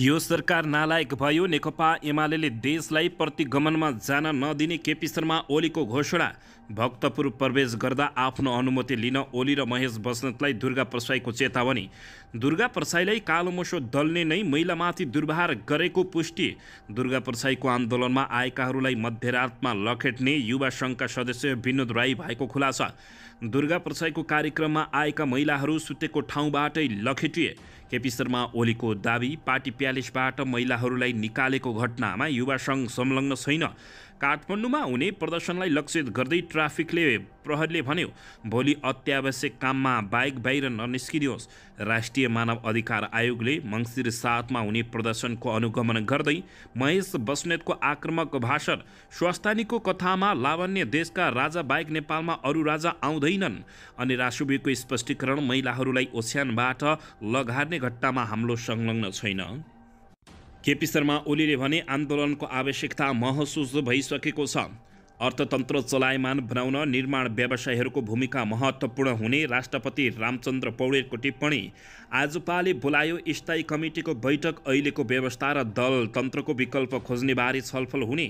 यो सरकार नालायक भयो नेकपा एमाले देशलाई प्रतिगमनमा जान नदिने केपी शर्मा ओलीको घोषणा भक्तपुर प्रवेश गर्दा आफ्नो अनुमति लिन ओली र महेश बस्नेतलाई दुर्गा प्रसाईको चेतावनी दुर्गा प्रसाईलाई कालोमोसो दल्ने नै महिलामाथि दुर्वहार गरेको पुष्टि दुर्गा प्रसाईको आन्दोलनमा आएकाहरूलाई मध्यरातमा लखेट्ने युवा सङ्घका सदस्य विनोद राई भएको खुलासा दुर्गा प्रसाईको कार्यक्रममा आएका महिलाहरू सुतेको ठाउँबाटै लखेटिए केपी शर्मा ओलीको दावी पार्टी प्यालेसबाट महिलाहरूलाई निकालेको घटनामा युवा सङ्घ संलग्न छैन काठमाडौँमा हुने प्रदर्शनलाई लक्षित गर्दै ट्राफिकले प्रहरीले भन्यो भोलि अत्यावश्यक काममा बाइक बाहिर ननिस्कियोस् राष्ट्रिय मानव अधिकार आयोगले मङ्सिर सातमा हुने प्रदर्शनको अनुगमन गर्दै महेश बस्नेतको आक्रमक भाषण स्वस्थानीको कथामा लावण्य देशका राजा बाहेक नेपालमा अरू राजा आउँदैनन् अनि रासुबीको स्पष्टीकरण महिलाहरूलाई ओछ्यानबाट लगार्ने घटनामा हाम्रो संलग्न छैन केपी शर्मा ओलीले भने आन्दोलनको आवश्यकता महसुस भइसकेको छ अर्थतन्त्र चलायमान बनाउन निर्माण व्यवसायहरूको भूमिका महत्त्वपूर्ण हुने राष्ट्रपति रामचन्द्र पौडेलको टिप्पणी आजपाले बोलायो स्थायी कमिटिको बैठक अहिलेको व्यवस्था र दलतन्त्रको विकल्प खोज्नेबारे छलफल हुने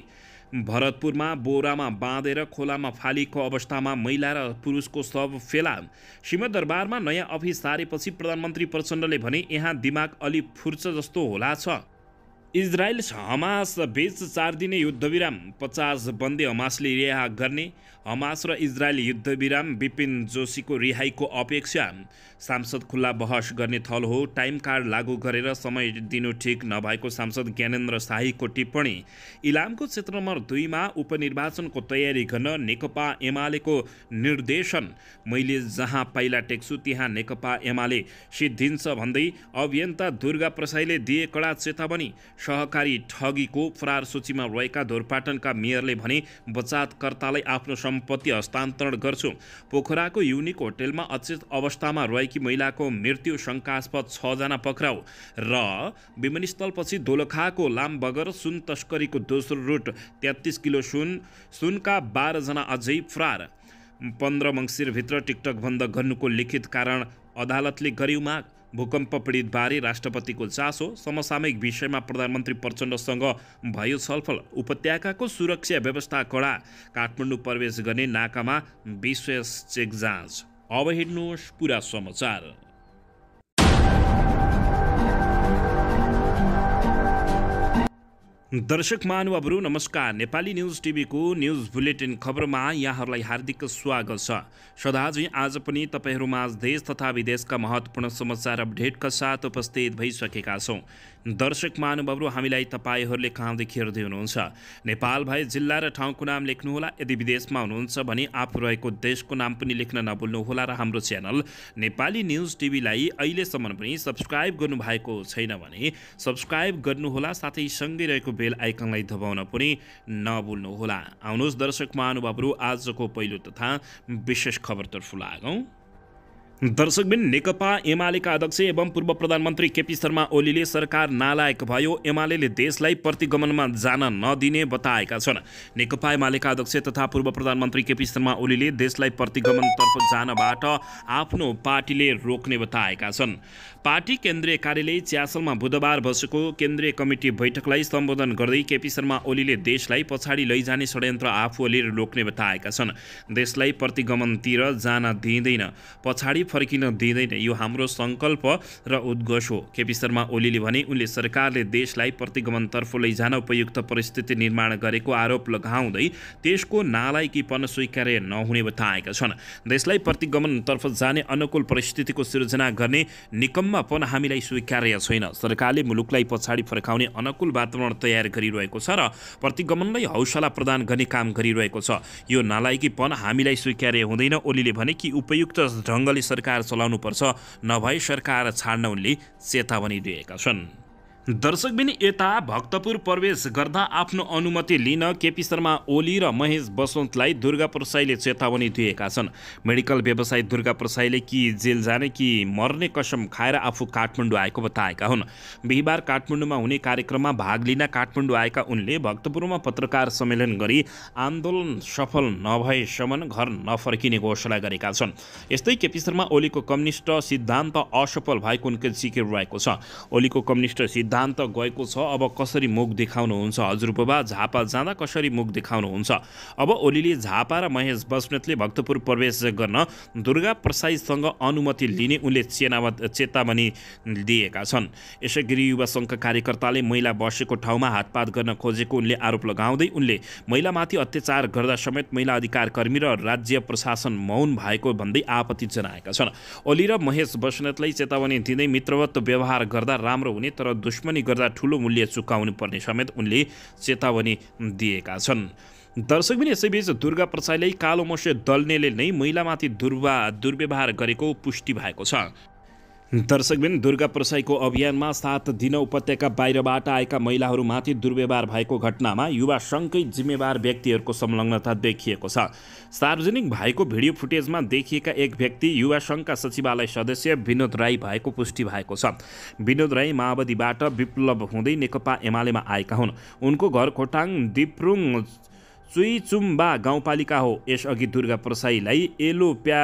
भरतपुरमा बोरामा बाँधेर खोलामा फालिएको अवस्थामा महिला र पुरुषको शव फेला सिंहदरबारमा नयाँ अफिस सारेपछि प्रधानमन्त्री प्रचण्डले भने यहाँ दिमाग अलि फुर्च जस्तो होला छ इजरायल हमास बीच चार दिने युद्धविराम पचास बन्दी हमासले रिहा गर्ने हमास र इजरायल युद्धविराम विपिन जोशीको रिहाईको अपेक्षा सांसद खुल्ला बहस गर्ने थल हो टाइम कार्ड लागू गरेर समय दिनु ठिक नभएको सांसद ज्ञानेन्द्र शाहीको टिप्पणी इलामको क्षेत्र नम्बर दुईमा उपनिर्वाचनको तयारी गर्न नेकपा एमालेको निर्देशन मैले जहाँ पाइला टेक्छु त्यहाँ नेकपा एमाले सिद्धिन्छ भन्दै अभियन्ता दुर्गा प्रसाईले दिए कडा चेतावनी सहकारी ठगीको फरार सूचीमा रहेका धोरपाटनका मेयरले भने बचातकर्तालाई आफ्नो सम्पत्ति हस्तान्तरण गर्छु पोखराको युनिक होटेलमा अचेत अवस्थामा रहेकी महिलाको मृत्यु शङ्कास्पद छजना पक्राउ र विमानस्थलपछि दोलखाको लामबगर सुन तस्करीको दोस्रो रुट तेत्तिस किलो सुन सुनका बाह्रजना अझै फरार पन्ध्र मङ्सिरभित्र टिकटक बन्द गर्नुको लिखित कारण अदालतले गर्यो माग भूकम्प पीडितबारे राष्ट्रपतिको चासो समसामयिक विषयमा प्रधानमन्त्री प्रचण्डसँग भयो छलफल उपत्यकाको सुरक्षा व्यवस्था कडा काठमाडौँ प्रवेश गर्ने नाकामा विशेष चेक जाँच अब हेर्नुहोस् पुरा समाचार दर्शक महानुभावहरू नमस्कार नेपाली न्युज टिभीको न्युज बुलेटिन खबरमा यहाँहरूलाई हार्दिक स्वागत छ सदाजी आज पनि तपाईँहरूमा देश तथा विदेशका महत्त्वपूर्ण समाचार अपडेटका साथ उपस्थित भइसकेका छौँ दर्शक महानुभावहरू हामीलाई तपाईँहरूले कहाँदेखि हेर्दै हुनुहुन्छ नेपाल भए जिल्ला र ठाउँको नाम लेख्नुहोला यदि विदेशमा हुनुहुन्छ भने आफू रहेको देशको नाम पनि लेख्न नभुल्नुहोला र हाम्रो च्यानल नेपाली न्युज टिभीलाई अहिलेसम्म पनि सब्सक्राइब गर्नुभएको छैन भने सब्सक्राइब गर्नुहोला साथै सँगै रहेको बेल आइकनलाई दबाउन पनि नभुल्नुहोला आउनुहोस् दर्शक महानुभावहरू आजको पहिलो तथा विशेष खबरतर्फ लागौँ दर्शकबिन नेकपा एमालेका अध्यक्ष एवं पूर्व प्रधानमन्त्री केपी शर्मा ओलीले सरकार नालायक भयो एमाले देशलाई प्रतिगमनमा जान नदिने बताएका छन् नेकपा एमालेका अध्यक्ष तथा पूर्व प्रधानमन्त्री केपी शर्मा ओलीले देशलाई प्रतिगमनतर्फ जानबाट आफ्नो पार्टीले रोक्ने बताएका छन् पार्टी केन्द्रीय कार्यालय च्यासलमा बुधबार बसेको केन्द्रीय कमिटी बैठकलाई सम्बोधन गर्दै केपी शर्मा ओलीले देशलाई पछाडि लैजाने षड्यन्त्र आफूले रोक्ने बताएका छन् देशलाई प्रतिगमनतिर जान दिइँदैन पछाडि फर्किन दिइँदैन यो हाम्रो सङ्कल्प र उद्घोष हो केपी शर्मा ओलीले भने उनले सरकारले देशलाई प्रतिगमनतर्फ लैजान उपयुक्त परिस्थिति निर्माण गरेको आरोप लगाउँदै त्यसको नालायकीपन स्वीकार्य नहुने बताएका छन् देशलाई प्रतिगमनतर्फ जाने अनुकूल परिस्थितिको सिर्जना गर्ने निकम पनि हामीलाई स्वीकार्य छैन सरकारले मुलुकलाई पछाडि फर्काउने अनुकूल वातावरण तयार गरिरहेको छ र प्रतिगमनलाई हौसला प्रदान गर्ने काम गरिरहेको छ यो नालायकीपन हामीलाई स्वीकार्य हुँदैन ओलीले भने कि उपयुक्त ढङ्गले सरकार चलाउनुपर्छ नभए सरकार छाड्न उनले चेतावनी दिएका छन् दर्शकबिन यता भक्तपुर प्रवेश गर्दा आफ्नो अनुमति लिन केपी शर्मा ओली र महेश बसन्तलाई दुर्गा प्रसाईले चेतावनी दिएका छन् मेडिकल व्यवसायी दुर्गा प्रसाईले कि जेल जाने कि मर्ने कसम खाएर आफू काठमाडौँ आएको बताएका हुन् बिहिबार काठमाडौँमा हुने कार्यक्रममा भाग लिन काठमाडौँ आएका उनले भक्तपुरमा पत्रकार सम्मेलन गरी आन्दोलन सफल नभएसम्म घर नफर्किने घोषणा गरेका छन् यस्तै केपी शर्मा ओलीको कम्युनिष्ट सिद्धान्त असफल भएको उनको जिकिर रहेको छ ओलीको कम्युनिष्ट सिद्धान्त गएको छ अब कसरी मुख देखाउनुहुन्छ हजुरबुबा झापा जाँदा कसरी मुख देखाउनुहुन्छ अब ओलीले झापा र महेश बस्नेतले भक्तपुर प्रवेश गर्न दुर्गा प्रसाईसँग अनुमति लिने उनले चेनावत चेतावनी दिएका छन् यसै युवा सङ्घका कार्यकर्ताले महिला बसेको ठाउँमा हातपात गर्न खोजेको उनले आरोप लगाउँदै उनले महिलामाथि अत्याचार गर्दा समेत महिला अधिकार कर्मी र राज्य प्रशासन मौन भएको भन्दै आपत्ति जनाएका छन् ओली र महेश बस्नेतलाई चेतावनी दिँदै मित्रवत व्यवहार गर्दा राम्रो हुने तर दुश्मन दुश्मनी गर्दा ठुलो मूल्य चुकाउनु पर्ने समेत उनले चेतावनी दिएका छन् पनि यसैबीच दुर्गा प्रसाईले कालो मस्य दल्नेले नै महिलामाथि दुर्वा दुर्व्यवहार गरेको पुष्टि भएको छ दर्शकबिन दुर्गा प्रसाईको अभियानमा सात दिन उपत्यका बाहिरबाट आएका महिलाहरूमाथि दुर्व्यवहार भएको घटनामा युवा सङ्घकै जिम्मेवार व्यक्तिहरूको संलग्नता देखिएको छ सार्वजनिक भएको भिडियो फुटेजमा देखिएका एक व्यक्ति युवा सङ्घका सचिवालय सदस्य विनोद राई भएको पुष्टि भएको छ विनोद राई माओवादीबाट विप्लव हुँदै नेकपा एमालेमा आएका हुन् उनको घर खोटाङ दिप्रुङ चुइचुम्बा गाउँपालिका हो यसअघि दुर्गा प्रसाईलाई एलोप्या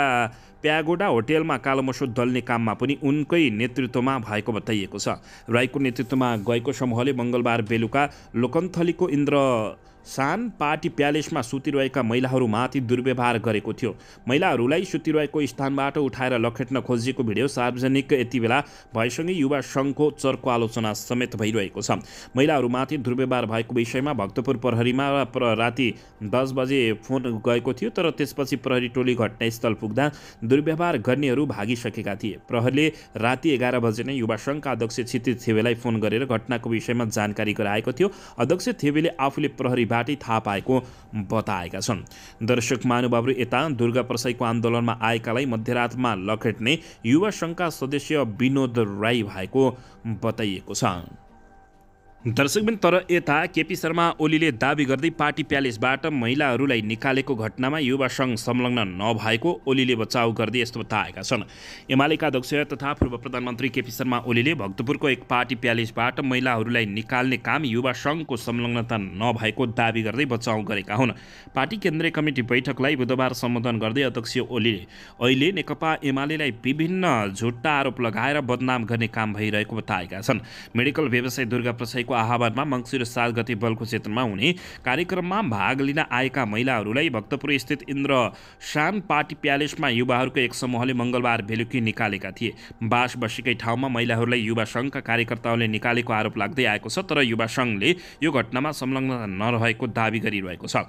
प्यागोडा होटेलमा कालोमसो दल्ने काममा पनि उनकै नेतृत्वमा भएको बताइएको छ राईको नेतृत्वमा गएको समूहले मङ्गलबार बेलुका लोकन्थलीको इन्द्र सान पार्टी प्यालेसमा सुतिरहेका महिलाहरूमाथि दुर्व्यवहार गरेको थियो महिलाहरूलाई सुतिरहेको स्थानबाट उठाएर लखेट्न खोजिएको भिडियो सार्वजनिक यति बेला भएसँगै युवा सङ्घको चर्को आलोचना समेत भइरहेको छ महिलाहरूमाथि दुर्व्यवहार भएको विषयमा भक्तपुर प्रहरीमा प्र राति दस बजे फोन गएको थियो तर त्यसपछि प्रहरी टोली घटनास्थल पुग्दा दुर्व्यवहार गर्नेहरू भागिसकेका थिए प्रहरीले राति एघार बजे नै युवा सङ्घका अध्यक्ष क्षितिज थेवेलाई फोन गरेर घटनाको विषयमा जानकारी गराएको थियो अध्यक्ष थेवेले आफूले प्रहरी मार्फतबाटै थाहा पाएको बताएका छन् दर्शक महानुभावहरू यता दुर्गा प्रसाईको आन्दोलनमा आएकालाई मध्यरातमा लखेट्ने युवा सङ्घका सदस्य विनोद राई भएको बताइएको छ दर्शकबिन तर यता केपी शर्मा ओलीले दावी गर्दै पार्टी प्यालेसबाट महिलाहरूलाई निकालेको घटनामा युवा सङ्घ संलग्न नभएको ओलीले बचाउ गर्दै यस्तो बताएका छन् एमालेका अध्यक्ष तथा पूर्व प्रधानमन्त्री केपी शर्मा ओलीले भक्तपुरको एक पार्टी प्यालेसबाट महिलाहरूलाई निकाल्ने काम युवा सङ्घको संलग्नता नभएको दावी गर्दै बचाउ गरेका हुन् पार्टी केन्द्रीय कमिटी बैठकलाई बुधबार सम्बोधन गर्दै अध्यक्ष ओलीले अहिले नेकपा एमालेलाई विभिन्न झुट्टा आरोप लगाएर बदनाम गर्ने काम भइरहेको बताएका छन् मेडिकल व्यवसाय दुर्गा प्रसाईको आह्वानमा मङ्सिर सात गते बलको क्षेत्रमा हुने कार्यक्रममा भाग लिन आएका महिलाहरूलाई भक्तपुर स्थित इन्द्र शान पार्टी प्यालेसमा युवाहरूको एक समूहले मङ्गलबार बेलुकी निकालेका थिए बास बसेकै ठाउँमा महिलाहरूलाई युवा सङ्घका कार्यकर्ताहरूले निकालेको आरोप लाग्दै आएको छ तर युवा सङ्घले यो घटनामा संलग्न नरहेको दावी गरिरहेको छ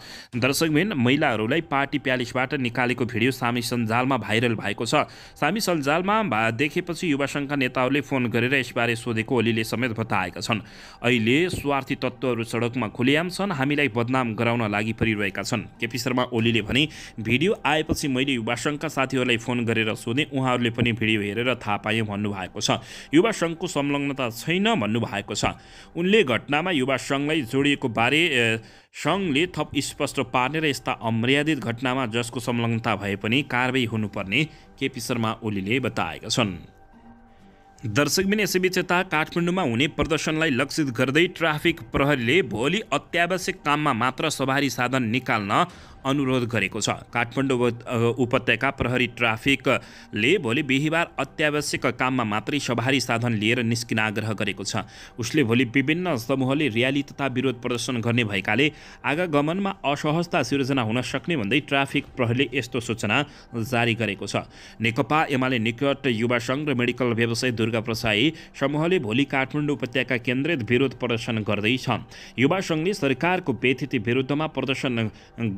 दर्शकबिन महिलाहरूलाई पार्टी प्यालेसबाट निकालेको भिडियो सामी सञ्जालमा भाइरल भएको छ सामी सञ्जालमा देखेपछि युवा सङ्घका नेताहरूले फोन गरेर यसबारे सोधेको ओलीले समेत बताएका छन् अहिले स्वार्थी तत्त्वहरू सडकमा खुलेआम छन् हामीलाई बदनाम गराउन लागि परिरहेका छन् केपी शर्मा ओलीले भने भिडियो आएपछि मैले युवा सङ्घका साथीहरूलाई फोन गरेर सोधेँ उहाँहरूले पनि भिडियो हेरेर थाहा पाएँ भन्नुभएको छ युवा सङ्घको संलग्नता छैन भन्नुभएको छ उनले घटनामा युवा सङ्घलाई जोडिएको बारे सङ्घले थप स्पष्ट पार्ने र यस्ता अमर्यादित घटनामा जसको संलग्नता भए पनि कारवाही हुनुपर्ने केपी शर्मा ओलीले बताएका छन् दर्शकबिन यसैबीच यता काठमाडौँमा हुने प्रदर्शनलाई लक्षित गर्दै ट्राफिक प्रहरीले भोलि अत्यावश्यक काममा मात्र सवारी साधन निकाल्न अनुरोध गरेको छ काठमाडौँ उपत्यका प्रहरी ट्राफिकले भोलि बिहिबार अत्यावश्यक काममा मात्रै सवारी साधन लिएर निस्किन आग्रह गरेको छ उसले भोलि विभिन्न समूहले र्याली तथा विरोध प्रदर्शन गर्ने भएकाले आगमनमा असहजता सिर्जना हुन सक्ने भन्दै ट्राफिक प्रहरीले यस्तो सूचना जारी गरेको छ नेकपा एमाले निकट युवा सङ्घ र मेडिकल व्यवसाय दुर्गा प्रसाई समूहले भोलि काठमाडौँ उपत्यका केन्द्रित विरोध प्रदर्शन गर्दैछ युवा सङ्घले सरकारको व्यथिति विरुद्धमा प्रदर्शन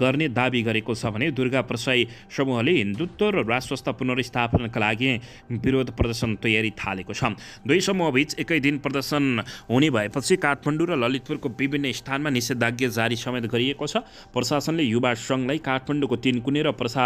गर्ने दावी गरेको छ भने दुर्गा प्रसाई समूहले हिन्दुत्व र राजस्वस्थ पुनर्स्थापनाका लागि विरोध प्रदर्शन तयारी थालेको छ दुई समूहबीच एकै दिन प्रदर्शन हुने भएपछि काठमाडौँ र ललितपुरको विभिन्न स्थानमा निषेधाज्ञा जारी समेत गरिएको छ प्रशासनले युवा सङ्घलाई काठमाडौँको तिनकुने र प्रसा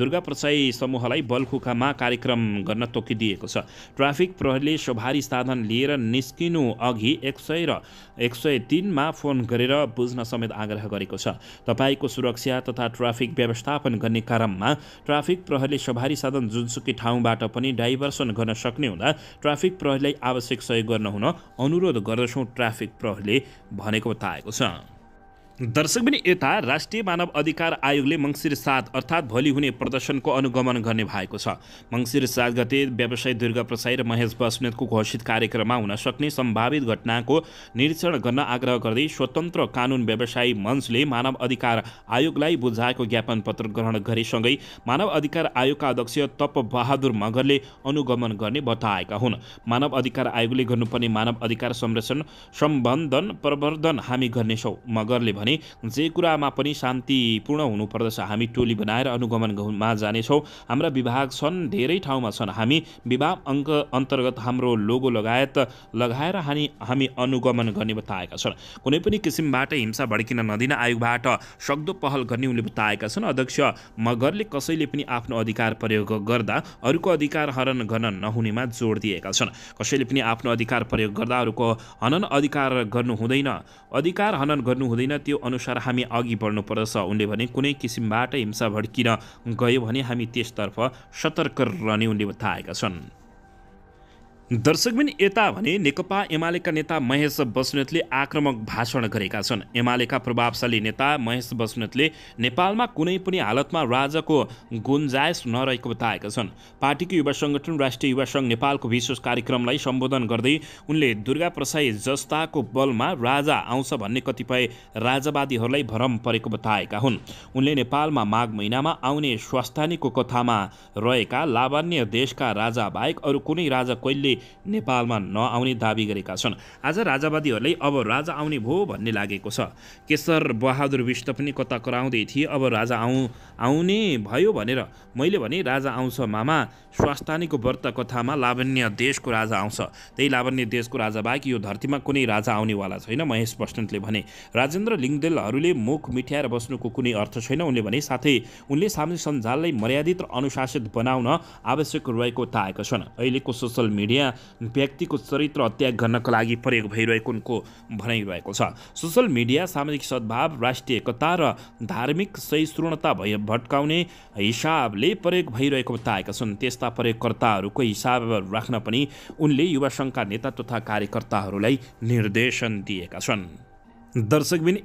दुर्गा प्रसाई समूहलाई बलखुखामा कार्यक्रम गर्न तोकिदिएको छ ट्राफिक प्रहरीले सवारी साधन लिएर निस्किनु अघि एक सय र एक सय तिनमा फोन गरेर बुझ्न समेत आग्रह गरेको छ तपाईँको सुरक्षा यातायात तथा ट्राफिक व्यवस्थापन गर्ने क्रममा ट्राफिक प्रहरीले सवारी साधन जुनसुकै ठाउँबाट पनि डाइभर्सन गर्न सक्ने हुँदा ट्राफिक प्रहरीलाई आवश्यक सहयोग गर्न हुन अनुरोध गर्दछौँ ट्राफिक प्रहरीले भनेको बताएको छ दर्शक पनि यता राष्ट्रिय मानव अधिकार आयोगले मङ्सिर सात अर्थात् भोलि हुने प्रदर्शनको अनुगमन गर्ने भएको छ मङ्सिर सात गते व्यवसायी दुर्गा प्रसाई र महेश बस्नेतको घोषित कार्यक्रममा हुन सक्ने सम्भावित घटनाको निरीक्षण गर्न आग्रह गर्दै स्वतन्त्र कानुन व्यवसायी मञ्चले मानव अधिकार आयोगलाई बुझाएको ज्ञापन पत्र ग्रहण गरेसँगै मानव अधिकार आयोगका अध्यक्ष तप बहादुर मगरले अनुगमन गर्ने बताएका हुन् मानव अधिकार आयोगले गर्नुपर्ने मानव अधिकार संरक्षण सम्बन्धन प्रवर्धन हामी गर्नेछौँ मगरले भने भने जे कुरामा पनि शान्तिपूर्ण हुनुपर्दछ हामी टोली बनाएर अनुगमनमा जानेछौँ हाम्रा विभाग छन् धेरै ठाउँमा छन् हामी विभाग अङ्क अन्तर्गत हाम्रो लोगो लगायत लगाएर हामी हामी अनुगमन गर्ने बताएका छन् कुनै पनि किसिमबाट हिंसा भड्किन नदिन आयोगबाट सक्दो पहल गर्ने उनले बताएका छन् अध्यक्ष मगरले कसैले पनि आफ्नो अधिकार प्रयोग गर्दा अरूको अधिकार हरण गर्न नहुनेमा जोड दिएका छन् कसैले पनि आफ्नो अधिकार प्रयोग गर्दा अरूको हनन अधिकार गर्नु हुँदैन अधिकार हनन गर्नु हुँदैन त्यो अनुसार हामी अघि बढ्नुपर्दछ उनले भने कुनै किसिमबाट हिंसा भड्किन गयो भने हामी त्यसतर्फ सतर्क रहने उनले बताएका छन् दर्शकबिन यता भने नेकपा एमालेका नेता महेश बस्नेतले आक्रमक भाषण गरेका छन् एमालेका प्रभावशाली नेता महेश बस्नेतले नेपालमा कुनै पनि हालतमा राजाको गुन्जायस नरहेको बताएका छन् पार्टीको युवा सङ्गठन राष्ट्रिय युवा सङ्घ नेपालको विशेष कार्यक्रमलाई सम्बोधन गर्दै उनले दुर्गा प्रसाई जस्ताको बलमा राजा आउँछ भन्ने कतिपय राजावादीहरूलाई भ्रम परेको बताएका हुन् उनले नेपालमा माघ महिनामा आउने स्वास्थानीको कथामा रहेका लाभान्य देशका राजा बाहेक अरू कुनै राजा कहिले नेपालमा नआउने दावी गरेका छन् आज राजावादीहरूले अब राजा आउने भयो भन्ने लागेको छ केशर बहादुर विष्ट पनि कता कराउँदै थिए अब राजा आउँ आउने भयो भनेर मैले भने राजा आउँछ मामा स्वास्थानीको व्रत कथामा लावण्य देशको राजा आउँछ त्यही लावण्य देशको राजा बाहेक यो धरतीमा कुनै राजा आउनेवाला छैन महेश बस्नेतले भने राजेन्द्र लिङ्गदेलहरूले मुख मिठ्याएर बस्नुको कुनै अर्थ छैन उनले भने साथै उनले सामाजिक सञ्जाललाई मर्यादित र अनुशासित बनाउन आवश्यक रहेको ताएका छन् अहिलेको सोसल मिडिया नयाँ व्यक्तिको चरित्र हत्या गर्नका लागि प्रयोग भइरहेको उनको भनाइ रहेको छ सोसल मिडिया सामाजिक सद्भाव राष्ट्रिय एकता र धार्मिक सहिष्णुता भए भट्काउने हिसाबले प्रयोग भइरहेको बताएका छन् त्यस्ता प्रयोगकर्ताहरूको हिसाब राख्न पनि उनले युवा सङ्घका नेता तथा कार्यकर्ताहरूलाई निर्देशन दिएका छन् दर्शकबिन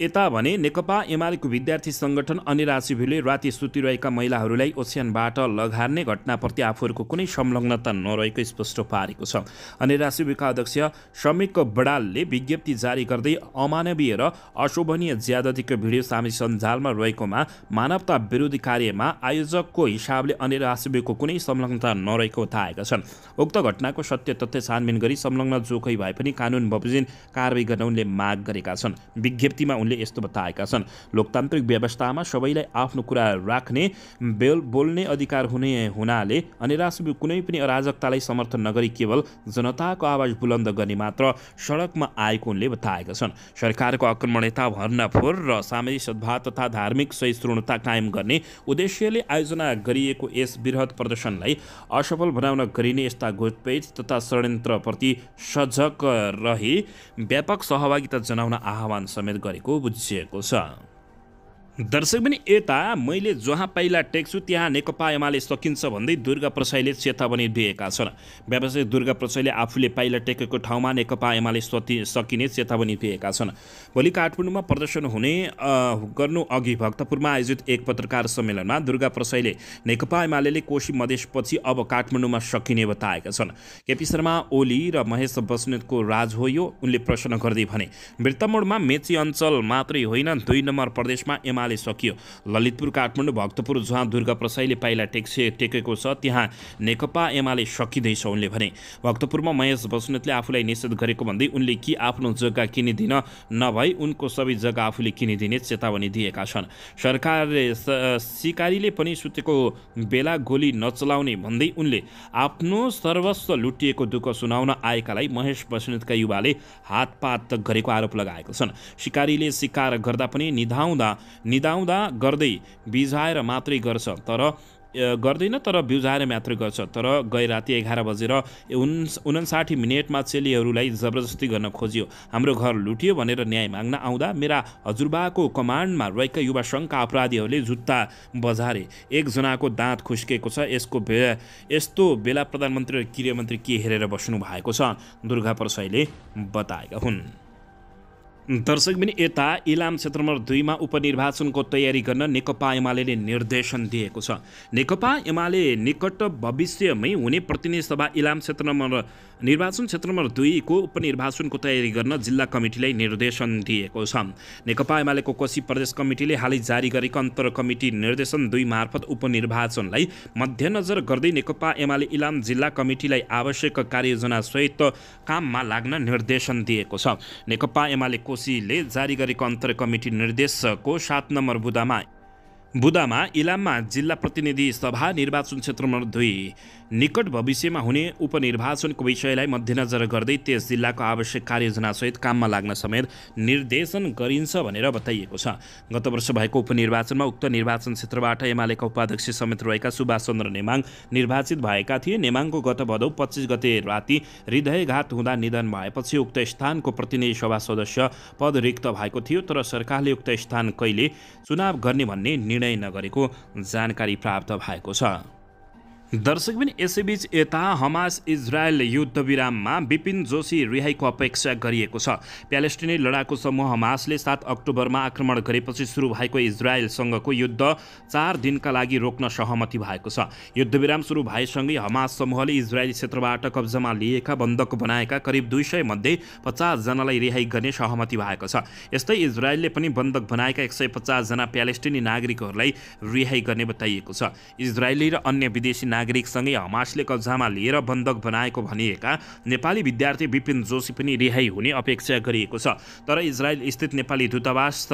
यता भने नेकपा एमालेको विद्यार्थी सङ्गठन अनिराशिभिले राति सुतिरहेका महिलाहरूलाई ओछ्यानबाट लगार्ने घटनाप्रति आफूहरूको कुनै संलग्नता नरहेको स्पष्ट पारेको छ अनिराशिभिका अध्यक्ष श्रमिक बडालले विज्ञप्ति जारी गर्दै अमानवीय र अशोभनीय ज्यादतिको भिडियो सामी सञ्जालमा रहेकोमा मानवता विरोधी कार्यमा आयोजकको हिसाबले अनिराशिभिको कुनै संलग्नता नरहेको बताएका छन् उक्त घटनाको सत्य तथ्य छानबिन गरी संलग्न जोखै भए पनि कानुन बमोजिम कारवाही गर्न उनले माग गरेका छन् विज्ञप्तिमा उनले उनले यस्तो बताएका छन् लोकतान्त्रिक व्यवस्थामा सबैलाई आफ्नो कुरा राख्ने बेल बोल्ने अधिकार हुने हुनाले अनि राष्ट्र कुनै पनि अराजकतालाई समर्थन नगरी केवल जनताको आवाज बुलन्द गर्ने मात्र सडकमा आएको उनले बताएका छन् सरकारको आक्रमणता भर्नाफोर र सामाजिक सद्भाव तथा धार्मिक सहिष्णुता कायम गर्ने उद्देश्यले आयोजना गरिएको यस वृहत प्रदर्शनलाई असफल बनाउन गरिने यस्ता घुटपेट तथा षड्यन्त्रप्रति सजग रही व्यापक सहभागिता जनाउन आह्वान समेत गरेको 不接锅上。दर्शक पनि यता मैले जहाँ पाइला टेक्छु त्यहाँ नेकपा एमाले सकिन्छ भन्दै दुर्गा प्रसाईले चेतावनी दिएका छन् व्यवसायी दुर्गा प्रसाईले आफूले पाइला टेकेको ठाउँमा नेकपा एमाले सति सकिने चेतावनी दिएका छन् भोलि काठमाडौँमा प्रदर्शन हुने गर्नु अघि भक्तपुरमा आयोजित एक पत्रकार सम्मेलनमा दुर्गा प्रसाईले नेकपा एमाले कोशी मधेसपछि अब काठमाडौँमा सकिने बताएका छन् केपी शर्मा ओली र महेश बस्नेतको राज हो यो उनले प्रश्न गर्दै भने मृतमोडमा मेची अञ्चल मात्रै होइन दुई नम्बर प्रदेशमा एमाले पाले सकियो ललितपुर काठमाडौँ भक्तपुर जहाँ दुर्गा प्रसाईले पाइला टेक्से टेकेको छ त्यहाँ नेकपा एमाले सकिँदैछ उनले भने भक्तपुरमा महेश बस्नेतले आफूलाई निषेध गरेको भन्दै उनले कि आफ्नो जग्गा किनिदिन नभई उनको सबै जग्गा आफूले किनिदिने चेतावनी दिएका छन् सरकारले सिकारीले पनि सुतेको बेला गोली नचलाउने भन्दै उनले आफ्नो सर्वस्व लुटिएको दुःख सुनाउन आएकालाई महेश बस्नेतका युवाले हातपात गरेको आरोप लगाएका छन् सिकारीले सिकार गर्दा पनि निधाउँदा बिदाउँदा गर्दै बिझाएर मात्रै गर्छ तर गर्दैन तर बिउजाएर मात्रै गर्छ तर गए राति एघार बजेर उन् उनासाठी मिनटमा चेलीहरूलाई जबरजस्ती गर्न खोजियो हाम्रो घर लुटियो भनेर न्याय माग्न आउँदा मेरा हजुरबाको कमान्डमा रहेका युवा सङ्घका अपराधीहरूले जुत्ता बजारे एकजनाको दाँत खुस्केको छ यसको बे यस्तो बेला प्रधानमन्त्री र गृहमन्त्री के हेरेर बस्नु भएको छ दुर्गा प्रसाईले बताएका हुन् दर्शकबिन यता इलाम क्षेत्र नम्बर दुईमा उपनिर्वाचनको तयारी गर्न नेकपा एमाले निर्देशन दिएको छ नेकपा एमाले निकट भविष्यमै हुने प्रतिनिधि सभा इलाम क्षेत्र नम्बर निर्वाचन क्षेत्र नम्बर दुईको उपनिर्वाचनको तयारी गर्न जिल्ला कमिटीलाई निर्देशन दिएको छ नेकपा एमालेको कोशी प्रदेश कमिटीले हालै जारी गरेको अन्तर कमिटी निर्देशन दुई मार्फत उपनिर्वाचनलाई मध्यनजर गर्दै नेकपा एमाले इलाम जिल्ला कमिटीलाई आवश्यक कार्ययोजना सहित काममा लाग्न निर्देशन दिएको छ नेकपा एमाले कोशीले जारी गरेको अन्तर कमिटी निर्देशको सात नम्बर बुदामा बुदामा इलाममा जिल्ला प्रतिनिधि सभा निर्वाचन क्षेत्र नम्बर दुई निकट भविष्यमा हुने उपनिर्वाचनको विषयलाई मध्यनजर गर्दै त्यस जिल्लाको आवश्यक कार्ययोजनासहित काममा लाग्न समेत निर्देशन गरिन्छ भनेर बताइएको छ गत वर्ष भएको उपनिर्वाचनमा उक्त निर्वाचन क्षेत्रबाट एमालेका उपाध्यक्ष समेत रहेका सुभाष चन्द्र नेमाङ निर्वाचित भएका थिए नेमाङको गत भदौ पच्चिस गते राति हृदयघात हुँदा निधन भएपछि उक्त स्थानको प्रतिनिधि सभा सदस्य पद रिक्त भएको थियो तर सरकारले उक्त स्थान कहिले चुनाव गर्ने भन्ने निर्णय नगरेको जानकारी प्राप्त भएको छ दर्शकबिन यसैबीच यता हमास इजरायल युद्धविराममा विपिन जोशी रिहाईको अपेक्षा गरिएको छ प्यालेस्टिनी लडाकु समूह हमासले सात अक्टोबरमा आक्रमण गरेपछि सुरु भएको इजरायलसँगको युद्ध चार दिनका लागि रोक्न सहमति भएको छ युद्धविराम सुरु भएसँगै हमास समूहले इजरायली क्षेत्रबाट कब्जामा लिएका बन्धक बनाएका करिब दुई सय मध्ये पचासजनालाई रिहाई गर्ने सहमति भएको छ यस्तै इजरायलले पनि बन्धक बनाएका एक सय पचासजना प्यालेस्टिनी नागरिकहरूलाई रिहाई गर्ने बताइएको छ इजरायली र अन्य विदेशी नागरिकसँगै हमासले कब्जामा लिएर बन्धक बनाएको भनिएका नेपाली विद्यार्थी विपिन जोशी पनि रिहाई हुने अपेक्षा गरिएको छ तर इजरायल स्थित नेपाली दूतावास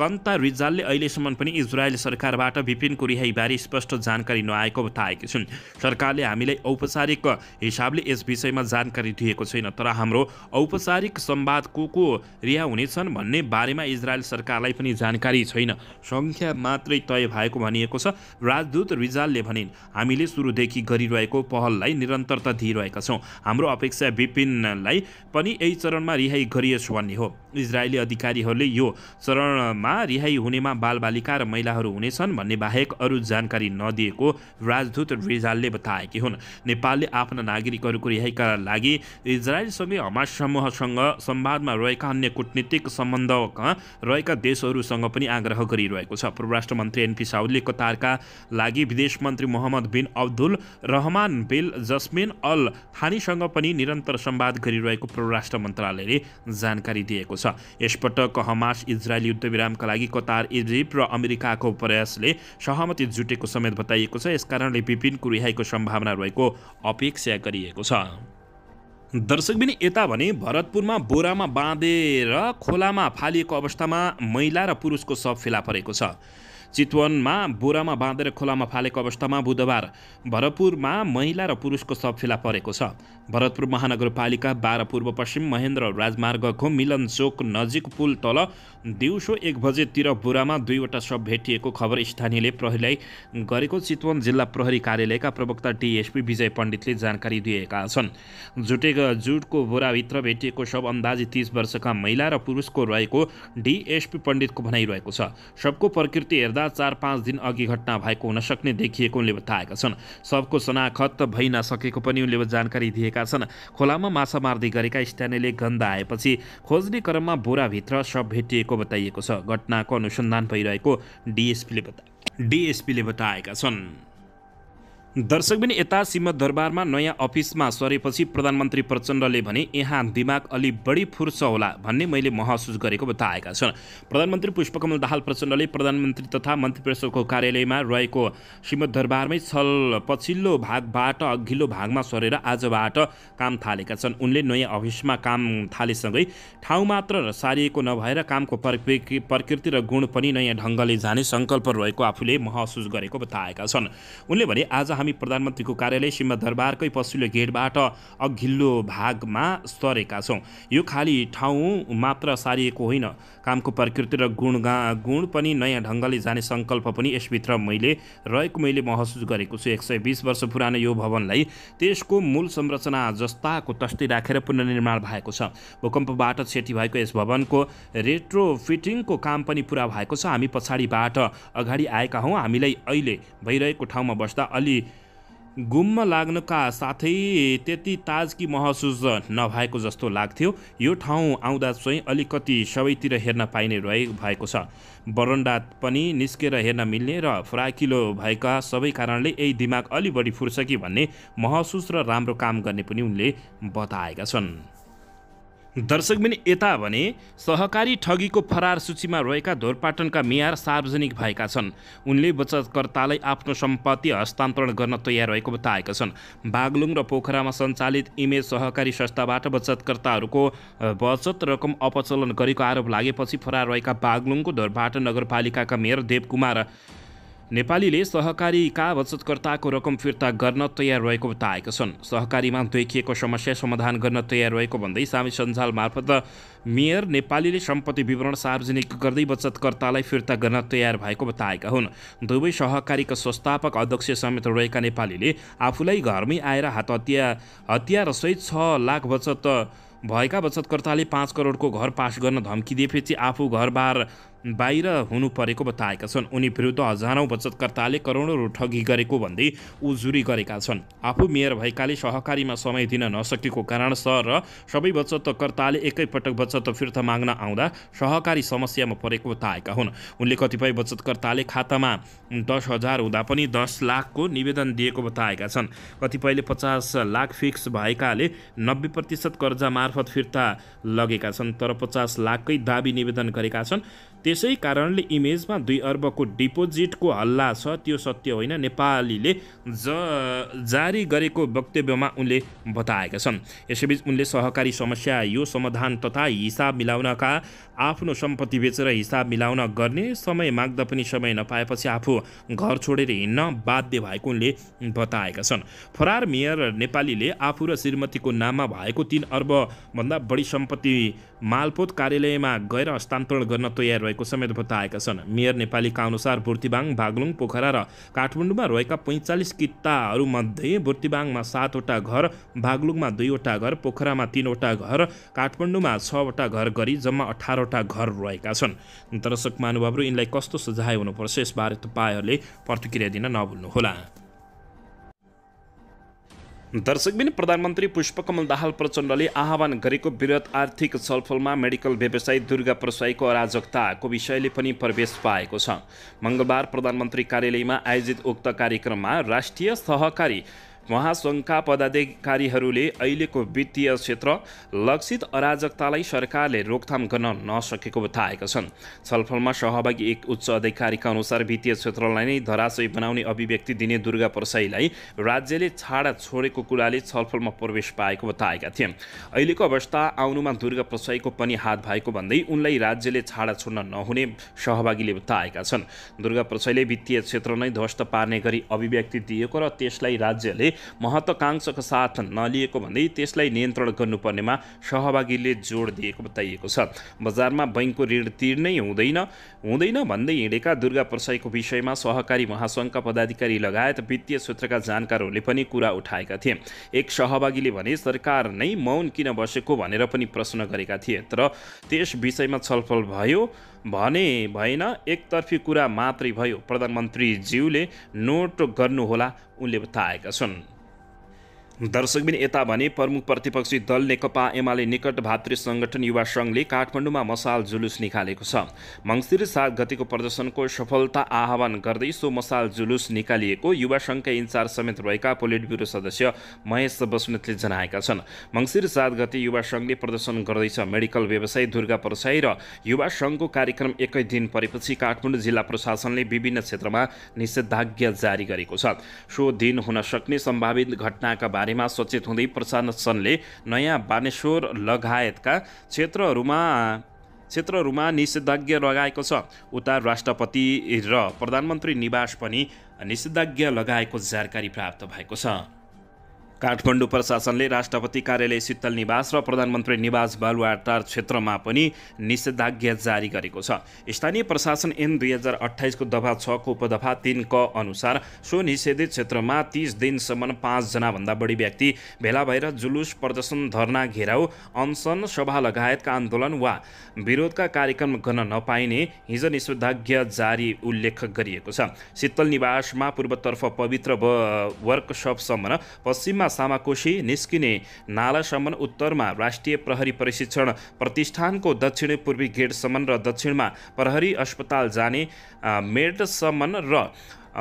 कन्ता रिजालले अहिलेसम्म पनि इजरायल सरकारबाट विपिनको रिहाईबारे स्पष्ट जानकारी नआएको बताएकी छन् सरकारले हामीलाई औपचारिक हिसाबले यस विषयमा जानकारी दिएको छैन तर हाम्रो औपचारिक संवाद को को रिहा हुनेछन् भन्ने बारेमा इजरायल सरकारलाई पनि जानकारी छैन सङ्ख्या मात्रै तय भएको भनिएको छ राजदूत रिजालले भनिन् हामीले सुरु सुरुदेखि गरिरहेको पहललाई निरन्तरता दिइरहेका छौँ हाम्रो अपेक्षा विपिनलाई पनि यही चरणमा रिहाई गरियोस् भन्ने हो इजरायली अधिकारीहरूले यो चरणमा रिहाई हुनेमा बालबालिका र महिलाहरू हुनेछन् भन्ने बाहेक अरू जानकारी नदिएको राजदूत रिजालले बताएकी हुन् नेपालले आफ्ना नागरिकहरूको रिहाइका लागि इजरायलसँगै हमा समूहसँग सम्वादमा रहेका अन्य कूटनीतिक सम्बन्धका रहेका देशहरूसँग पनि आग्रह गरिरहेको छ परराष्ट्र मन्त्री एनपी साउदले कतारका लागि विदेश मन्त्री Mohammed bin Abd Abdul Rahman bin Jassim Al थानीसँग पनि निरन्तर सम्वाद गरिरहेको परराष्ट्र मन्त्रालयले जानकारी दिएको छ यसपटक हमास इजरायल युद्धविरामका लागि कतार इजिप्ट र अमेरिकाको प्रयासले सहमति जुटेको समेत बताइएको छ यसकारणले विपिनको रिहाईको सम्भावना रहेको अपेक्षा गरिएको छ दर्शकबिन यता भने भरतपुरमा बोरामा बाँधेर खोलामा फालिएको अवस्थामा महिला र पुरुषको शव फेला परेको छ चितवनमा बोरामा बाँधेर खोलामा फालेको अवस्थामा बुधबार भरतपुरमा महिला र पुरुषको शव फेला परेको छ भरतपुर महानगरपालिका बाह्र पूर्व पश्चिम महेन्द्र राजमार्गको मिलन चोक नजिक पुल तल दिउँसो एक बजेतिर बोरामा दुईवटा शव भेटिएको खबर स्थानीयले प्रहरीलाई गरेको चितवन जिल्ला प्रहरी कार्यालयका प्रवक्ता डिएसपी विजय पण्डितले जानकारी दिएका छन् जुटेका जुटको बोराभित्र भेटिएको शव अन्दाजी तिस वर्षका महिला र पुरुषको रहेको डिएसपी पण्डितको भनाइरहेको छ शवको प्रकृति हेर्दा गर्दा चार पाँच दिन अघि घटना भएको हुन सक्ने देखिएको उनले बताएका छन् सबको शनाखत भइ नसकेको पनि उनले जानकारी दिएका छन् खोलामा माछा मार्दै गरेका स्थानीयले गन्ध आएपछि खोज्ने क्रममा बोराभित्र सब भेटिएको बताइएको छ घटनाको अनुसन्धान भइरहेको डिएसपीले बता डिएसपीले बताएका छन् दर्शक पनि यता सिंहदरबारमा नयाँ अफिसमा सरेपछि प्रधानमन्त्री प्रचण्डले भने यहाँ दिमाग अलि बढी फुर्छ होला भन्ने मैले महसुस गरेको बताएका छन् प्रधानमन्त्री पुष्पकमल दाहाल प्रचण्डले प्रधानमन्त्री तथा मन्त्री परिषदको कार्यालयमा रहेको सिंहदरबारमै छल पछिल्लो भागबाट अघिल्लो भागमा सरेर आजबाट काम थालेका छन् उनले नयाँ अफिसमा काम थालेसँगै ठाउँ मात्र सारिएको नभएर कामको प्रकृति र गुण पनि नयाँ ढङ्गले जाने सङ्कल्प रहेको आफूले महसुस गरेको बताएका छन् उनले भने आज हामी प्रधानमन्त्रीको कार्यालय सिंहदरबारकै पछिल्लो गेटबाट अघिल्लो भागमा सरेका छौँ यो खाली ठाउँ मात्र सारिएको होइन कामको प्रकृति र गुणगा गुण पनि नयाँ ढङ्गले जाने सङ्कल्प पनि यसभित्र मैले रहेको मैले महसुस गरेको छु एक सय बिस वर्ष पुरानो यो भवनलाई त्यसको मूल संरचना जस्ताको तस्तै राखेर पुनर्निर्माण भएको छ भूकम्पबाट क्षति भएको यस भवनको रेट्रो फिटिङको काम पनि पुरा भएको छ हामी पछाडिबाट अगाडि आएका हौँ हामीलाई अहिले भइरहेको ठाउँमा बस्दा अलि गुम्म लाग्नका साथै त्यति ताजकी महसुस नभएको जस्तो लाग्थ्यो यो ठाउँ आउँदा चाहिँ अलिकति सबैतिर हेर्न पाइने रहे भएको छ बरन्डा पनि निस्केर हेर्न मिल्ने र फराकिलो भएका सबै कारणले यही दिमाग अलि बढी फुर्छ कि भन्ने महसुस र राम्रो काम गर्ने पनि उनले बताएका छन् दर्शकबिन यता भने सहकारी ठगीको फरार सूचीमा रहेका धोरपाटनका मेयर सार्वजनिक भएका छन् उनले बचतकर्तालाई आफ्नो सम्पत्ति हस्तान्तरण गर्न तयार रहेको बताएका छन् बागलुङ र पोखरामा सञ्चालित इमेज सहकारी संस्थाबाट बचतकर्ताहरूको बचत रकम अपचलन गरेको आरोप लागेपछि फरार रहेका बागलुङको धोरपाटन नगरपालिकाका मेयर देवकुमार नेपालीले सहकारीका बचतकर्ताको रकम फिर्ता गर्न तयार रहेको बताएका छन् सहकारीमा देखिएको समस्या समाधान गर्न तयार रहेको भन्दै सामी सञ्जाल मार्फत मेयर नेपालीले सम्पत्ति विवरण सार्वजनिक गर्दै बचतकर्तालाई फिर्ता गर्न तयार भएको बताएका हुन् दुवै सहकारीका संस्थापक अध्यक्ष समेत रहेका नेपालीले आफूलाई घरमै आएर हात हतिया सहित छ लाख बचत भएका बचतकर्ताले पाँच करोडको घर पास गर्न धम्की दिएपछि आफू घरबार बाहिर हुनु परेको बताएका छन् उनी विरुद्ध हजारौँ बचतकर्ताले करोडौँ ठगी गरेको भन्दै उजुरी गरेका छन् आफू मेयर भएकाले सहकारीमा समय दिन नसकेको कारण सर र सबै बचतकर्ताले एकैपटक बचत फिर्ता माग्न आउँदा सहकारी समस्यामा परेको बताएका हुन् उनले कतिपय बचतकर्ताले खातामा दस हजार हुँदा पनि दस लाखको निवेदन दिएको बताएका छन् कतिपयले पचास लाख फिक्स भएकाले नब्बे प्रतिशत कर्जा मार्फत फिर्ता लगेका छन् तर पचास लाखकै दाबी निवेदन गरेका छन् त्यसै कारणले इमेजमा दुई अर्बको डिपोजिटको हल्ला छ त्यो सत्य होइन नेपालीले ज जारी गरेको वक्तव्यमा उनले बताएका छन् यसैबीच उनले सहकारी समस्या यो समाधान तथा हिसाब मिलाउनका आफ्नो सम्पत्ति बेचेर हिसाब मिलाउन गर्ने समय माग्दा पनि समय नपाएपछि आफू घर छोडेर हिँड्न बाध्य भएको उनले बताएका छन् फरार मेयर नेपालीले आफू र श्रीमतीको नाममा भएको तिन अर्बभन्दा बढी सम्पत्ति मालपोत कार्यालयमा गएर हस्तान्तरण गर्न तयार रहेको समेत बताएका छन् मेयर नेपालीका अनुसार बुर्तिबाङ बागलुङ पोखरा र काठमाडौँमा रहेका पैँचालिस किताहरूमध्ये बुर्तिबाङमा सातवटा घर बागलुङमा दुईवटा घर पोखरामा तिनवटा घर काठमाडौँमा छवटा घर गरी जम्मा अठारवटा घर रहेका छन् दर्शक महानुभावहरू यिनलाई कस्तो सजाय हुनुपर्छ यसबारे तपाईँहरूले प्रतिक्रिया दिन नभुल्नुहोला दर्शकबिन प्रधानमन्त्री पुष्पकमल दाहाल प्रचण्डले आह्वान गरेको वृहत आर्थिक छलफलमा मेडिकल व्यवसायी दुर्गा प्रसाईको अराजकताको विषयले पनि प्रवेश पाएको छ मङ्गलबार प्रधानमन्त्री कार्यालयमा आयोजित उक्त कार्यक्रममा राष्ट्रिय सहकारी महासङ्घका पदाधिकारीहरूले अहिलेको वित्तीय क्षेत्र लक्षित अराजकतालाई सरकारले रोकथाम गर्न नसकेको बताएका छन् छलफलमा सहभागी एक उच्च अधिकारीका अनुसार वित्तीय क्षेत्रलाई नै धराशय बनाउने अभिव्यक्ति दिने दुर्गा प्रसाईलाई राज्यले छाडा छोडेको कुराले छलफलमा प्रवेश पाएको बताएका थिए अहिलेको अवस्था आउनुमा दुर्गा प्रसाईको पनि हात भएको भन्दै उनलाई राज्यले छाडा छोड्न नहुने सहभागीले बताएका छन् दुर्गा प्रसाईले वित्तीय क्षेत्र नै ध्वस्त पार्ने गरी अभिव्यक्ति दिएको र त्यसलाई राज्यले महत्त्वकाङ्क्षाको साथ नलिएको भन्दै त्यसलाई नियन्त्रण गर्नुपर्नेमा सहभागीले जोड दिएको बताइएको छ बजारमा बैङ्कको ऋण तिर्नै हुँदैन हुँदैन भन्दै हिँडेका दुर्गा प्रसाईको विषयमा सहकारी महासङ्घका पदाधिकारी लगायत वित्तीय सूत्रका जानकारहरूले पनि कुरा उठाएका थिए एक सहभागीले भने सरकार नै मौन किन बसेको भनेर पनि प्रश्न गरेका थिए तर त्यस विषयमा छलफल भयो भने भएन एकतर्फी कुरा मात्रै भयो प्रधानमन्त्रीज्यूले नोट गर्नुहोला उनले बताएका छन् दर्शकबिन यता भने प्रमुख प्रतिपक्षी दल नेकपा एमाले निकट भातृ सङ्गठन युवा सङ्घले काठमाडौँमा मसाल जुलुस निकालेको छ मङ्सिर सात गतिको प्रदर्शनको सफलता आह्वान गर्दै सो मसाल जुलुस निकालिएको युवा सङ्घका इन्चार्ज समेत रहेका पोलिट ब्युरो सदस्य महेश बस्नेतले जनाएका छन् मङ्सिर सात गति युवा सङ्घले प्रदर्शन गर्दैछ मेडिकल व्यवसाय दुर्गा परसाई र युवा सङ्घको कार्यक्रम एकै दिन परेपछि काठमाडौँ जिल्ला प्रशासनले विभिन्न क्षेत्रमा निषेधाज्ञा जारी गरेको छ सो दिन हुन सक्ने सम्भावित घटनाका बारे बारेमा सचेत हुँदै प्रशासनले नयाँ बानेश्वर लगायतका क्षेत्रहरूमा क्षेत्रहरूमा निषेधाज्ञा लगाएको छ उता राष्ट्रपति र प्रधानमन्त्री निवास पनि निषेधाज्ञा लगाएको जानकारी प्राप्त भएको छ काठमाडौँ प्रशासनले राष्ट्रपति कार्यालय शीतल निवास र प्रधानमन्त्री निवास बालुवाटार क्षेत्रमा पनि निषेधाज्ञा जारी गरेको छ स्थानीय प्रशासन एन दुई हजार अठाइसको दफा छको उपदफा तिन क अनुसार सो निषेधित क्षेत्रमा तिस दिनसम्म पाँचजनाभन्दा बढी व्यक्ति भेला भएर जुलुस प्रदर्शन धरना घेराउ अनसन सभा लगायतका आन्दोलन वा विरोधका कार्यक्रम गर्न नपाइने हिज निषेधाज्ञा जारी उल्लेख गरिएको छ शीतल निवासमा पूर्वतर्फ पवित्र वर्कसपसम्म पश्चिममा सामाकोशी निस्किने नालासम्म उत्तरमा राष्ट्रिय प्रहरी प्रशिक्षण प्रतिष्ठानको दक्षिण पूर्वी गेटसम्म र दक्षिणमा प्रहरी अस्पताल जाने मेडसम्म र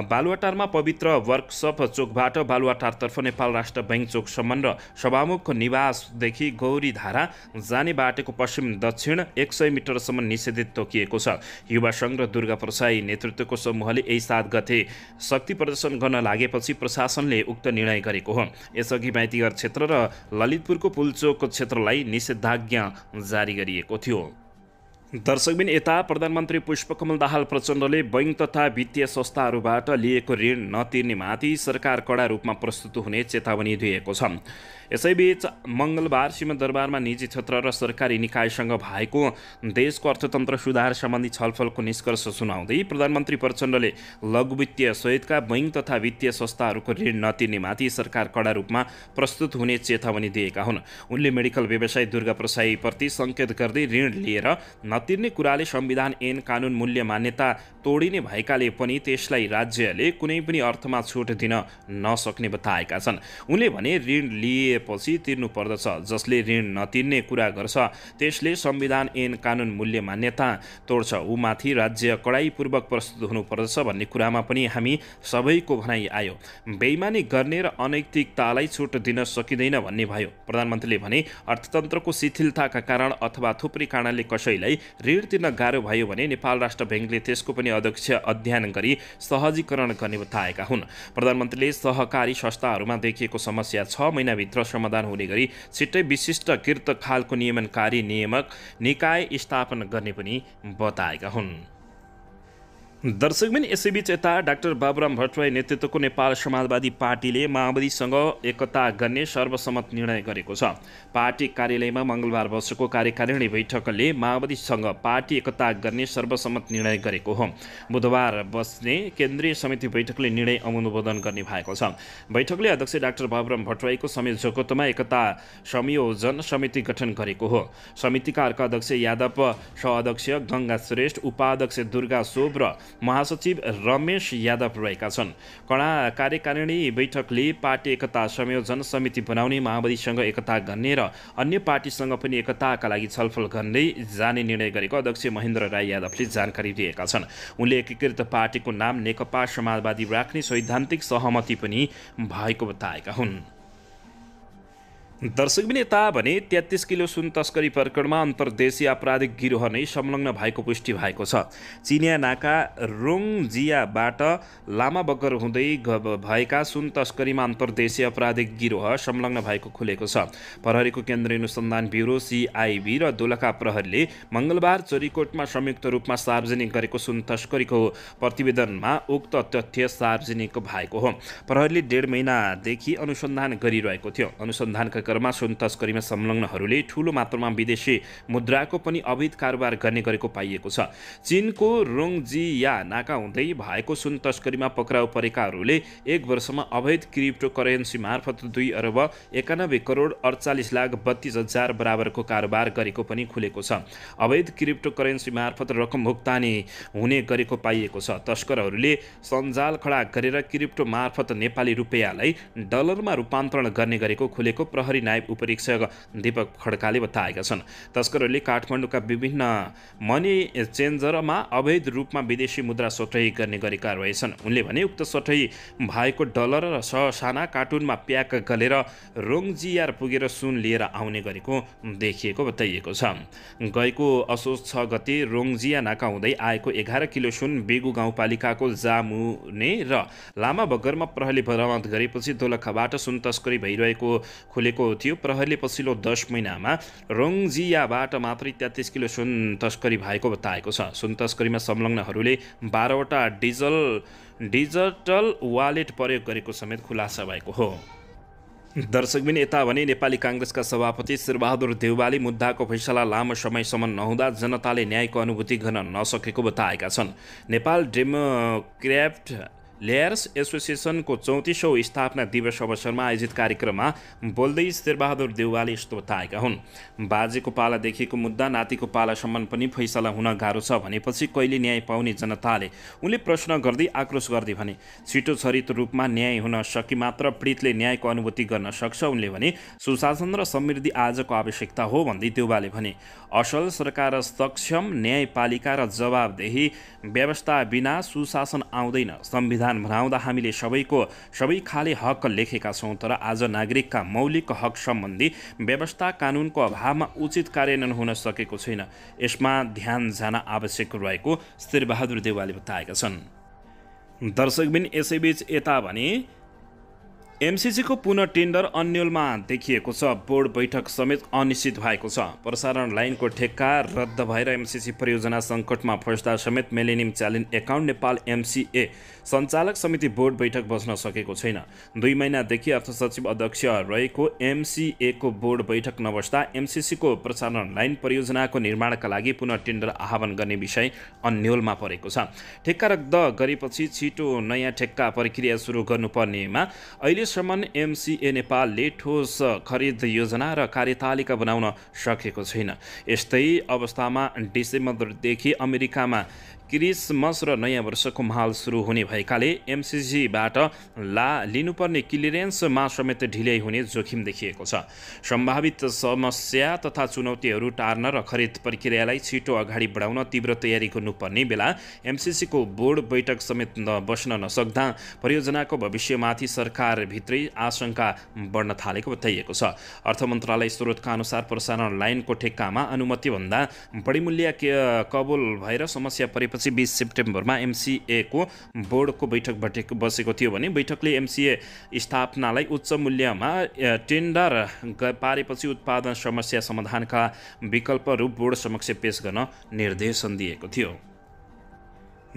बालुवाटारमा पवित्र वर्कसप चोकबाट बालुवाटारतर्फ नेपाल राष्ट्र बैङ्क चोकसम्म र सभामुख निवासदेखि गौरी धारा जाने बाटेको पश्चिम दक्षिण एक सय मिटरसम्म निषेधित तोकिएको छ युवा सङ्घ र दुर्गा प्रसाई नेतृत्वको समूहले यही सात गते शक्ति प्रदर्शन गर्न लागेपछि प्रशासनले उक्त निर्णय गरेको हो यसअघि माइतीघर क्षेत्र र ललितपुरको पुलचोक क्षेत्रलाई निषेधाज्ञा जारी गरिएको थियो दर्शकबिन यता प्रधानमन्त्री पुष्पकमल दाहाल प्रचण्डले बैङ्क तथा वित्तीय संस्थाहरूबाट लिएको ऋण नतिर्नेमाथि सरकार कडा रूपमा प्रस्तुत हुने चेतावनी दिएको छ यसैबीच मङ्गलबार सीमा दरबारमा निजी क्षेत्र र सरकारी निकायसँग भएको देशको अर्थतन्त्र सुधार सम्बन्धी छलफलको निष्कर्ष सुनाउँदै प्रधानमन्त्री प्रचण्डले लघु वित्तीय सहितका बैङ्क तथा वित्तीय संस्थाहरूको ऋण नतिर्नेमाथि सरकार कडा रूपमा प्रस्तुत हुने चेतावनी दिएका हुन् उनले मेडिकल व्यवसाय दुर्गा प्रसाईप्रति सङ्केत गर्दै ऋण लिएर नतिर्ने कुराले संविधान ऐन कानुन मूल्य मान्यता तोडिने भएकाले पनि त्यसलाई राज्यले कुनै पनि अर्थमा छुट दिन नसक्ने बताएका छन् उनले भने ऋण लिए दिएपछि तिर्नुपर्दछ जसले ऋण नतिर्ने कुरा गर्छ त्यसले संविधान ऐन कानुन मूल्य मान्यता तोड्छ ऊमाथि राज्य कडाइपूर्वक प्रस्तुत हुनुपर्दछ भन्ने कुरामा पनि हामी सबैको भनाइ आयो बेइमानी गर्ने र अनैतिकतालाई छुट दिन सकिँदैन भन्ने भयो प्रधानमन्त्रीले भने अर्थतन्त्रको शिथिलताका कारण अथवा थुप्रै कारणले कसैलाई ऋण तिर्न गाह्रो भयो भने नेपाल राष्ट्र ब्याङ्कले त्यसको पनि अध्यक्ष अध्ययन गरी सहजीकरण गर्ने बताएका हुन् प्रधानमन्त्रीले सहकारी संस्थाहरूमा देखिएको समस्या छ महिनाभित्र समाधान हुने गरी छिट्टै विशिष्ट खालको नियमनकारी नियमक निकाय स्थापना गर्ने पनि बताएका हुन् दर्शकबिन यसैबीच यता डाक्टर बाबुराम भट्टराई नेतृत्वको नेपाल समाजवादी पार्टीले माओवादीसँग एकता गर्ने सर्वसम्मत निर्णय गरेको छ पार्टी कार्यालयमा मङ्गलबार बसेको कार्यकारिणी बैठकले माओवादीसँग पार्टी एकता गर्ने सर्वसम्मत निर्णय गरेको हो बुधबार बस्ने केन्द्रीय समिति बैठकले निर्णय अनुमोदन गर्ने भएको छ बैठकले अध्यक्ष डाक्टर बाबुराम भट्टराईको समेत एकता संयोजन समिति गठन गरेको हो समितिका अर्का अध्यक्ष यादव सह अध्यक्ष गङ्गा श्रेष्ठ उपाध्यक्ष दुर्गा शोभ र महासचिव रमेश यादव रहेका छन् कडा कार्यकारिणी बैठकले पार्टी एकता संयोजन समिति बनाउने माओवादीसँग एकता गर्ने र अन्य पार्टीसँग पनि एकताका लागि छलफल गर्दै जाने निर्णय गरेको अध्यक्ष महेन्द्र राई यादवले जानकारी दिएका छन् उनले एकीकृत पार्टीको नाम नेकपा समाजवादी राख्ने सैद्धान्तिक सहमति पनि भएको बताएका हुन् दर्शक पनि भने तेत्तिस किलो सुन तस्करी प्रकरणमा अन्तर्देशीय आपराधिक गिरोह नै संलग्न भएको पुष्टि भएको छ चिनिया नाका रोङजियाबाट लामा बगर हुँदै भएका सुन तस्करीमा अन्तर्देशीय आपराधिक गिरोह संलग्न भएको खुलेको छ प्रहरीको केन्द्रीय अनुसन्धान ब्युरो सिआइबी र दोलखा प्रहरीले मङ्गलबार चोरीकोटमा संयुक्त रूपमा सार्वजनिक गरेको सुन तस्करीको प्रतिवेदनमा उक्त तथ्य सार्वजनिक भएको हो प्रहरीले डेढ महिनादेखि अनुसन्धान गरिरहेको थियो अनुसन्धानका कार्यक्रममा सुन तस्करीमा संलग्नहरूले ठूलो मात्रामा विदेशी मुद्राको पनि अवैध कारोबार गर्ने गरेको पाइएको छ चिनको या नाका हुँदै भएको सुन तस्करीमा पक्राउ परेकाहरूले एक वर्षमा अवैध क्रिप्टो करेन्सी मार्फत दुई अर्ब एकानब्बे करोड अडचालिस लाख बत्तीस हजार बराबरको कारोबार गरेको पनि खुलेको छ अवैध क्रिप्टो करेन्सी मार्फत रकम भुक्तानी हुने गरेको पाइएको छ तस्करहरूले सञ्जाल खडा गरेर क्रिप्टो मार्फत नेपाली रुपियाँलाई डलरमा रूपान्तरण गर्ने गरेको खुलेको प्रहरी प्रहरी नायब उपरीक्षक दीपक खड्काले बताएका छन् तस्करहरूले काठमाडौँका विभिन्न मनी चेन्जरमा अवैध रूपमा विदेशी मुद्रा सठही गर्ने गरेका रहेछन् उनले भने उक्त सठही भएको डलर र ससाना कार्टुनमा प्याक गरेर रोङजियार पुगेर सुन लिएर आउने गरेको देखिएको बताइएको छ गएको असोज छ गते रोङजिया नाका हुँदै आएको एघार किलो सुन बेगु गाउँपालिकाको जामुने र लामा बगरमा प्रहरी बरामद गरेपछि दोलखाबाट सुन तस्करी भइरहेको खुलेको थियो प्रहरीले पछिल्लो दस महिनामा रोङजियाबाट मात्रै तेत्तिस किलो सुन तस्करी भएको बताएको छ सुन तस्करीमा संलग्नहरूले बाह्रवटा डिजल डिजिटल वालेट प्रयोग गरेको समेत खुलासा भएको हो दर्शकबिन यता भने नेपाली काङ्ग्रेसका सभापति शेरबहादुर देउवाली मुद्दाको फैसला लामो समयसम्म नहुँदा जनताले न्यायको अनुभूति गर्न नसकेको बताएका छन् नेपाल डेमोक्राफ्ट लेयर्स एसोसिएसनको चौतिसौँ स्थापना दिवस अवसरमा आयोजित कार्यक्रममा बोल्दै शेरबहादुर देउवाले यस्तो बताएका हुन् बाजेको पालादेखिको मुद्दा नातिको पालासम्म पनि फैसला हुन गाह्रो छ भनेपछि कहिले न्याय पाउने जनताले उनले प्रश्न गर्दै आक्रोश गर्दै भने छिटो छरित रूपमा न्याय हुन सके मात्र पीडितले न्यायको अनुभूति गर्न सक्छ उनले भने सुशासन र समृद्धि आजको आवश्यकता हो भन्दै देउवाले भने असल सरकार सक्षम न्यायपालिका र जवाबदेही व्यवस्था बिना सुशासन आउँदैन संविधान संविधान बनाउँदा हामीले सबैको सबै खाले हक लेखेका छौँ तर आज नागरिकका मौलिक हक सम्बन्धी व्यवस्था कानुनको अभावमा उचित कार्यान्वयन हुन सकेको छैन यसमा ध्यान जान आवश्यक रहेको श्रीबहादुर देवालले बताएका छन् दर्शकबिन यसैबीच यता भने एमसिसीको पुनः टेन्डर अन्यलमा देखिएको छ बोर्ड बैठक समेत अनिश्चित भएको छ प्रसारण लाइनको ठेक्का रद्द भएर एमसिसी परियोजना सङ्कटमा फस्दा समेत millennium challenge account Nepal MCA सञ्चालक समिति बोर्ड बैठक बस्न सकेको छैन दुई महिनादेखि अर्थ सचिव अध्यक्ष रहेको एमसिएको बोर्ड बैठक नबस्दा एमसिसीको प्रसारण लाइन परियोजनाको निर्माणका लागि पुनः टेन्डर आह्वान गर्ने विषय अन्यलमा परेको छ ठेक्का रद्द गरेपछि छिटो नयाँ ठेक्का प्रक्रिया सुरु गर्नुपर्नेमा अहिलेसम्म एमसिए नेपालले ठोस खरिद योजना र कार्यतालिका बनाउन सकेको छैन यस्तै अवस्थामा डिसेम्बरदेखि अमेरिकामा क्रिसमस र नयाँ वर्षको माहौल सुरु हुने भएकाले एमसिजीबाट ला लिनुपर्ने क्लियरेन्समा समेत ढिलाइ हुने जोखिम देखिएको छ सम्भावित समस्या तथा चुनौतीहरू टार्न र खरिद प्रक्रियालाई छिटो अगाडि बढाउन तीव्र तयारी गर्नुपर्ने बेला एमसिसीको बोर्ड बैठक समेत बस्न नसक्दा परियोजनाको भविष्यमाथि सरकारभित्रै आशंका बढ्न थालेको बताइएको छ अर्थ मन्त्रालय स्रोतका अनुसार प्रसारण लाइनको ठेक्कामा अनुमतिभन्दा बढी मूल्य कबुल भएर समस्या परि त्यसपछि बिस सेप्टेम्बरमा एमसिएको बोर्डको बैठक बटेको बसेको थियो भने बैठकले एमसिए स्थापनालाई उच्च मूल्यमा टेन्डर पारेपछि उत्पादन समस्या समाधानका विकल्पहरू बोर्ड समक्ष पेश गर्न निर्देशन दिएको थियो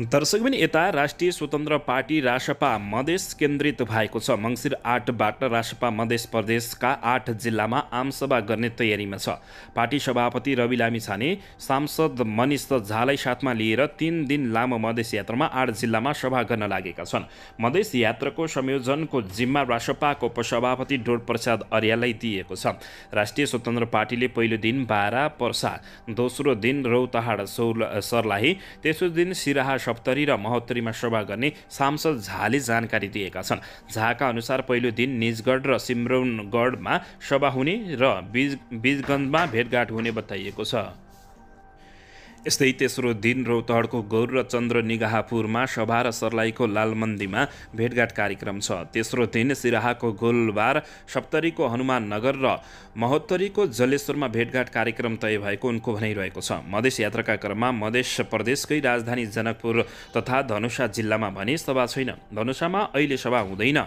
पनि यता राष्ट्रिय स्वतन्त्र पार्टी रासपा मधेस केन्द्रित भएको छ मङ्सिर आठबाट रासपा मधेस प्रदेशका आठ जिल्लामा आमसभा गर्ने तयारीमा छ पार्टी सभापति रवि लामिछाने सांसद मनिष झालाई साथमा लिएर तिन दिन लामो मधेस यात्रामा आठ जिल्लामा सभा गर्न लागेका छन् मधेस यात्राको संयोजनको जिम्मा रासपाको उपसभापति प्रसाद अर्याललाई दिएको छ राष्ट्रिय स्वतन्त्र पार्टीले पहिलो दिन बारा पर्सा दोस्रो दिन रौतहाड सौ सर्लाही तेस्रो दिन सिराहा सप्तरी र महोत्तरीमा सभा गर्ने सांसद झाले जानकारी दिएका छन् झाका अनुसार पहिलो दिन निजगढ र सिमरौनगढमा सभा हुने र बिज बिजगन्जमा भेटघाट हुने बताइएको छ यस्तै तेस्रो दिन रौतहडको गौर र चन्द्र निगाहपुरमा सभा र सर्लाहीको लालमन्दीमा भेटघाट कार्यक्रम छ तेस्रो दिन सिराहाको गोलबार सप्तरीको हनुमान नगर र महोत्तरीको जलेश्वरमा भेटघाट कार्यक्रम तय भएको उनको भनाइरहेको छ मधेस यात्राका क्रममा मधेस प्रदेशकै राजधानी जनकपुर तथा धनुषा जिल्लामा भने सभा छैन धनुषामा अहिले सभा हुँदैन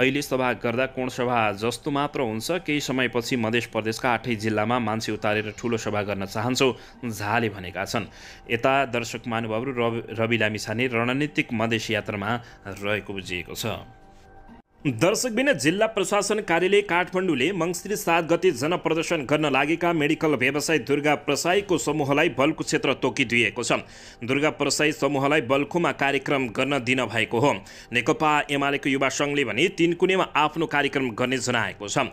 अहिले सभा गर्दा कोण सभा जस्तो मात्र हुन्छ केही समयपछि मधेस प्रदेशका आठै जिल्लामा मान्छे उतारेर ठुलो सभा गर्न चाहन्छौ झाले भनेका छन् छन् यता दर्शक महानुभावहरू रवि लामिछाने रणनीतिक मधेस यात्रामा रहेको बुझिएको छ दर्शकबिना जिल्ला प्रशासन कार्यालय काठमाडौँले मङ्सिर सात गति जनप्रदर्शन गर्न लागेका मेडिकल व्यवसायी दुर्गा प्रसाईको समूहलाई बल्कु क्षेत्र तोकिदिएको छ दुर्गा प्रसाई समूहलाई बल्खुमा कार्यक्रम गर्न दिन भएको हो नेकपा एमालेको युवा सङ्घले भने तिनकुनेमा आफ्नो कार्यक्रम गर्ने जनाएको छ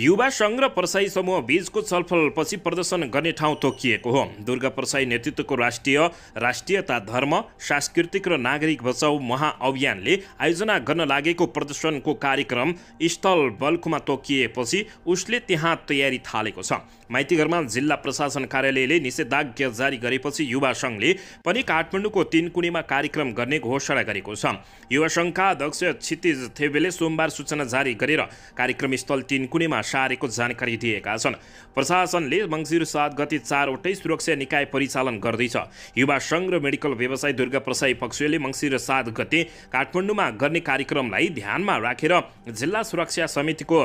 युवा सङ्घ र परसाई समूह बीचको छलफलपछि प्रदर्शन गर्ने ठाउँ तोकिएको हो दुर्गा परसाई नेतृत्वको राष्ट्रिय राष्ट्रियता धर्म सांस्कृतिक र नागरिक बचाउ महाअभियानले आयोजना गर्न लागेको प्रदर्शनको कार्यक्रम स्थल बल्खुमा तोकिएपछि उसले त्यहाँ तयारी थालेको छ माइतीघरमा जिल्ला प्रशासन कार्यालयले निषेधाज्ञा जारी गरेपछि युवा सङ्घले पनि काठमाडौँको तिनकुनेमा कार्यक्रम गर्ने घोषणा गरेको छ युवा सङ्घका अध्यक्ष क्षितिज थेबेले सोमबार सूचना जारी गरेर कार्यक्रम स्थल तिनकुनेमा सारेको जानकारी दिएका छन् प्रशासनले मङ्सिर सात गति चारवटै सुरक्षा निकाय परिचालन गर्दैछ युवा सङ्घ र मेडिकल व्यवसाय दुर्गा प्रसाई पक्षले मङ्सिर सात गते काठमाडौँमा गर्ने कार्यक्रमलाई ध्यानमा राखेर जिल्ला सुरक्षा समितिको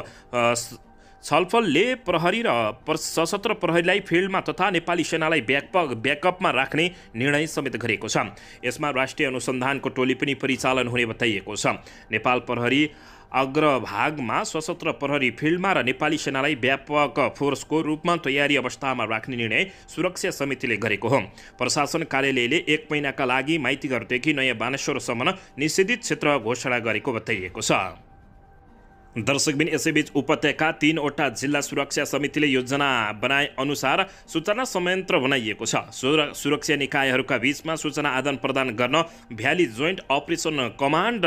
छलफलले प्रहरी र सशस्त्र प्रहरीलाई फिल्डमा तथा नेपाली सेनालाई ब्याकप ब्याकअपमा राख्ने निर्णय समेत गरेको छ यसमा राष्ट्रिय अनुसन्धानको टोली पनि परिचालन हुने बताइएको छ नेपाल प्रहरी अग्रभागमा सशस्त्र प्रहरी फिल्डमा र नेपाली सेनालाई व्यापक फोर्सको रूपमा तयारी अवस्थामा राख्ने निर्णय सुरक्षा समितिले गरेको हो प्रशासन कार्यालयले एक महिनाका लागि माइतीघरदेखि नयाँ बानेश्वरसम्म निषेधित क्षेत्र घोषणा गरेको बताइएको छ दर्शकबिन यसैबीच उपत्यका तीनवटा जिल्ला सुरक्षा समितिले योजना बनाए अनुसार सूचना संयन्त्र बनाइएको छ सुरक्षा निकायहरूका बिचमा सूचना आदान प्रदान गर्न valley joint operation command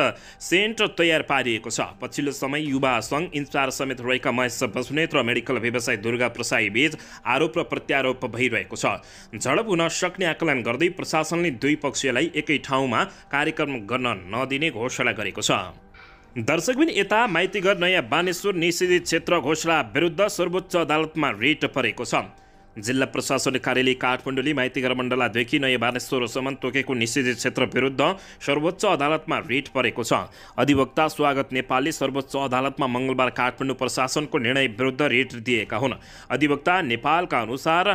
centre तयार पारिएको छ पछिल्लो समय युवा सङ्घ इन्चार्ज समेत रहेका महेश बस्नेत र मेडिकल व्यवसायी दुर्गा प्रसाई बीच आरोप र प्रत्यारोप भइरहेको छ झडप हुन सक्ने आकलन गर्दै प्रशासनले दुई पक्षलाई एकै ठाउँमा कार्यक्रम गर्न नदिने घोषणा गरेको छ दर्शकबिन यता माइतीघर नयाँ बानेश्वर निषेधित क्षेत्र घोषणा विरुद्ध सर्वोच्च अदालतमा रिट परेको छ जिल्ला प्रशासन कार्यालय काठमाडौँले माइतीघर मण्डलादेखि नयाँ बानेश्वरसम्म तोकेको निषेधित क्षेत्र विरुद्ध सर्वोच्च अदालतमा रिट परेको छ अधिवक्ता स्वागत नेपालले सर्वोच्च अदालतमा मङ्गलबार काठमाडौँ प्रशासनको निर्णय विरुद्ध रिट दिएका हुन् अधिवक्ता नेपालका अनुसार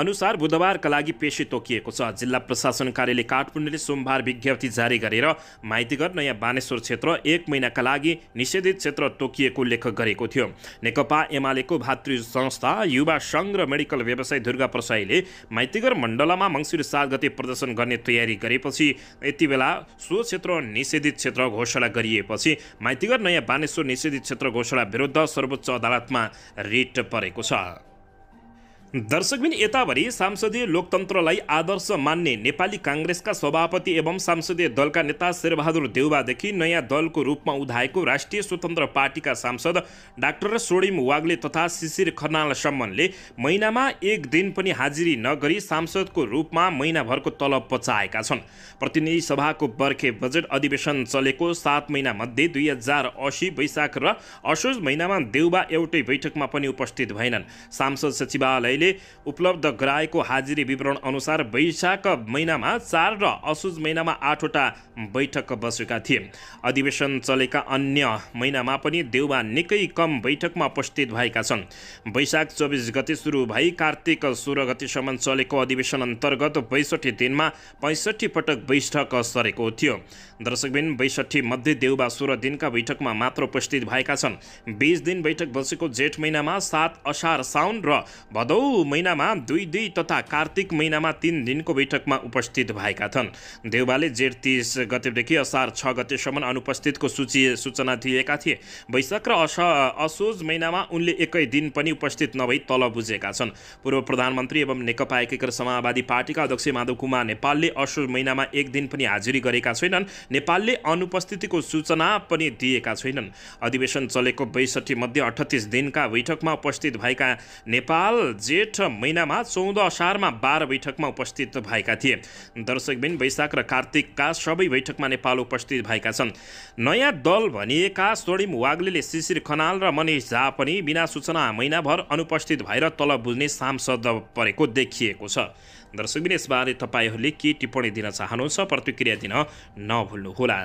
अनुसार बुधबारका लागि पेशी तोकिएको छ जिल्ला प्रशासन कार्यालय काठमाडौँले सोमबार विज्ञप्ति जारी गरेर माइतीघर नयाँ बानेश्वर क्षेत्र एक महिनाका लागि निषेधित क्षेत्र तोकिएको उल्लेख गरेको थियो नेकपा एमालेको भातृ संस्था युवा सङ्घ र मेडिकल व्यवसायी दुर्गा प्रसाईले माइतीगर मण्डलामा मङ्सिर सात गते प्रदर्शन गर्ने तयारी गरेपछि यति बेला सो क्षेत्र निषेधित क्षेत्र घोषणा गरिएपछि माइतीगर नयाँ बानेश्वर निषेधित क्षेत्र घोषणा विरुद्ध सर्वोच्च अदालतमा रिट परेको छ दर्शकबिन यताभरि सांसदीय लोकतन्त्रलाई आदर्श मान्ने नेपाली काङ्ग्रेसका सभापति एवं संसदीय दलका नेता शेरबहादुर देउबादेखि नयाँ दलको रूपमा उधाएको राष्ट्रिय स्वतन्त्र पार्टीका सांसद डाक्टर सोडिम वाग्ले तथा शिशिर खनालसम्मनले महिनामा एक दिन पनि हाजिरी नगरी सांसदको रूपमा महिनाभरको तलब पचाएका छन् प्रतिनिधि सभाको बर्खे बजेट अधिवेशन चलेको सात महिनामध्ये दुई हजार असी वैशाख र असोज महिनामा देउबा एउटै बैठकमा पनि उपस्थित भएनन् सांसद सचिवालयले कार्यालयले उपलब्ध गराएको हाजिरी विवरण अनुसार वैशाख महिनामा चार र असोज महिनामा आठवटा बैठक बसेका थिए अधिवेशन चलेका अन्य महिनामा पनि देउवा निकै कम बैठकमा उपस्थित भएका छन् वैशाख चौबिस गते सुरु भई कार्तिक सोह्र गतिसम्म चलेको अधिवेशन अन्तर्गत बैसठी दिनमा पैँसठी पटक बैठक सरेको थियो दर्शकबिन बैसठी मध्ये देउबा सोह्र दिनका बैठकमा मात्र उपस्थित भएका छन् बिस दिन बैठक बसेको जेठ महिनामा सात असार साउन र भदौ फागु महिनामा दुई दुई तथा कार्तिक महिनामा तिन दिनको बैठकमा उपस्थित भएका छन् देउबाले जेठ तिस गतेदेखि असार छ गतेसम्म अनुपस्थितको सूची सूचना दिएका थिए वैशाख र अस असोज महिनामा उनले एकै दिन पनि उपस्थित नभई तल बुझेका छन् पूर्व प्रधानमन्त्री एवं नेकपा एकीकृत समाजवादी पार्टीका अध्यक्ष माधव कुमार नेपालले असोज महिनामा एक दिन पनि हाजिरी गरेका छैनन् नेपालले अनुपस्थितिको सूचना पनि दिएका छैनन् अधिवेशन चलेको बैसठी मध्ये अठतिस दिनका बैठकमा उपस्थित भएका नेपाल जे जेठ महिनामा चौध असारमा बाह्र बैठकमा उपस्थित भएका थिए दर्शकबिन वैशाख र कार्तिकका सबै बैठकमा नेपाल उपस्थित भएका छन् नयाँ दल भनिएका स्वर्णिम वाग्ले शिशिर खनाल र मनिष झा पनि बिना सूचना महिनाभर अनुपस्थित भएर तलब बुझ्ने सांसद परेको देखिएको छ दर्शकबिन यसबारे तपाईँहरूले के टिप्पणी दिन चाहनुहुन्छ प्रतिक्रिया दिन नभुल्नुहोला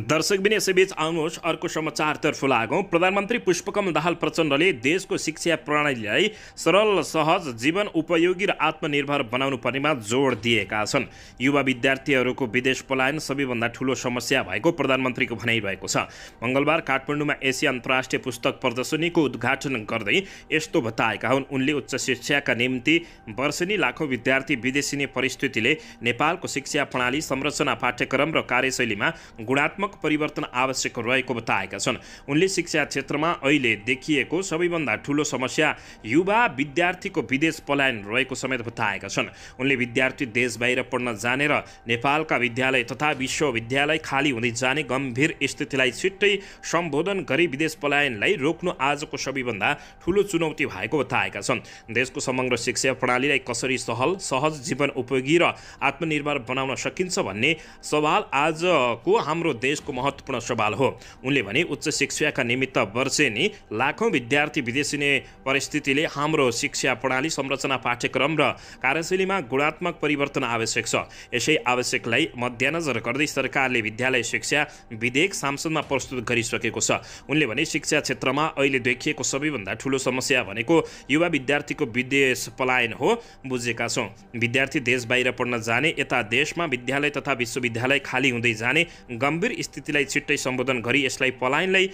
दर्शक बिन यसैबीच आउनुहोस् अर्को समाचारतर्फ लागौँ प्रधानमन्त्री पुष्पकमल दाहाल प्रचण्डले देशको शिक्षा प्रणालीलाई सरल सहज जीवन उपयोगी र आत्मनिर्भर बनाउनु पर्नेमा जोड दिएका छन् युवा विद्यार्थीहरूको विदेश पलायन सबैभन्दा ठुलो समस्या भएको प्रधानमन्त्रीको भनाइ भएको छ मङ्गलबार काठमाडौँमा एसिया अन्तर्राष्ट्रिय पुस्तक प्रदर्शनीको उद्घाटन गर्दै यस्तो बताएका हुन् उनले उच्च शिक्षाका निम्ति वर्षनी लाखौँ विद्यार्थी विदेशिने परिस्थितिले नेपालको शिक्षा प्रणाली संरचना पाठ्यक्रम र कार्यशैलीमा गुणात्मक सकारात्मक परिवर्तन आवश्यक रहेको बताएका छन् उनले शिक्षा क्षेत्रमा अहिले देखिएको सबैभन्दा ठुलो समस्या युवा विद्यार्थीको विदेश पलायन रहेको समेत बताएका छन् उनले विद्यार्थी देश बाहिर पढ्न जाने र नेपालका विद्यालय तथा विश्वविद्यालय खाली हुँदै जाने गम्भीर स्थितिलाई छिट्टै सम्बोधन गरी विदेश पलायनलाई रोक्नु आजको सबैभन्दा ठुलो चुनौती भएको बताएका छन् देशको समग्र शिक्षा प्रणालीलाई कसरी सहल सहज जीवन उपयोगी र आत्मनिर्भर बनाउन सकिन्छ भन्ने सवाल आजको हाम्रो देश देशको महत्त्वपूर्ण सवाल हो उनले भने उच्च शिक्षाका निमित्त वर्षेनी लाखौँ विद्यार्थी विदेशिने परिस्थितिले हाम्रो शिक्षा प्रणाली संरचना पाठ्यक्रम र कार्यशैलीमा गुणात्मक परिवर्तन आवश्यक छ यसै आवश्यकलाई मध्यनजर गर्दै सरकारले विद्यालय शिक्षा विधेयक सांसदमा प्रस्तुत गरिसकेको छ उनले भने शिक्षा क्षेत्रमा अहिले देखिएको सबैभन्दा ठुलो समस्या भनेको युवा विद्यार्थीको विदेश पलायन हो बुझेका छौँ विद्यार्थी देश बाहिर पढ्न जाने यता देशमा विद्यालय तथा विश्वविद्यालय खाली हुँदै जाने गम्भीर स्थितिलाई छिट्टै सम्बोधन गरी यसलाई पलायनलाई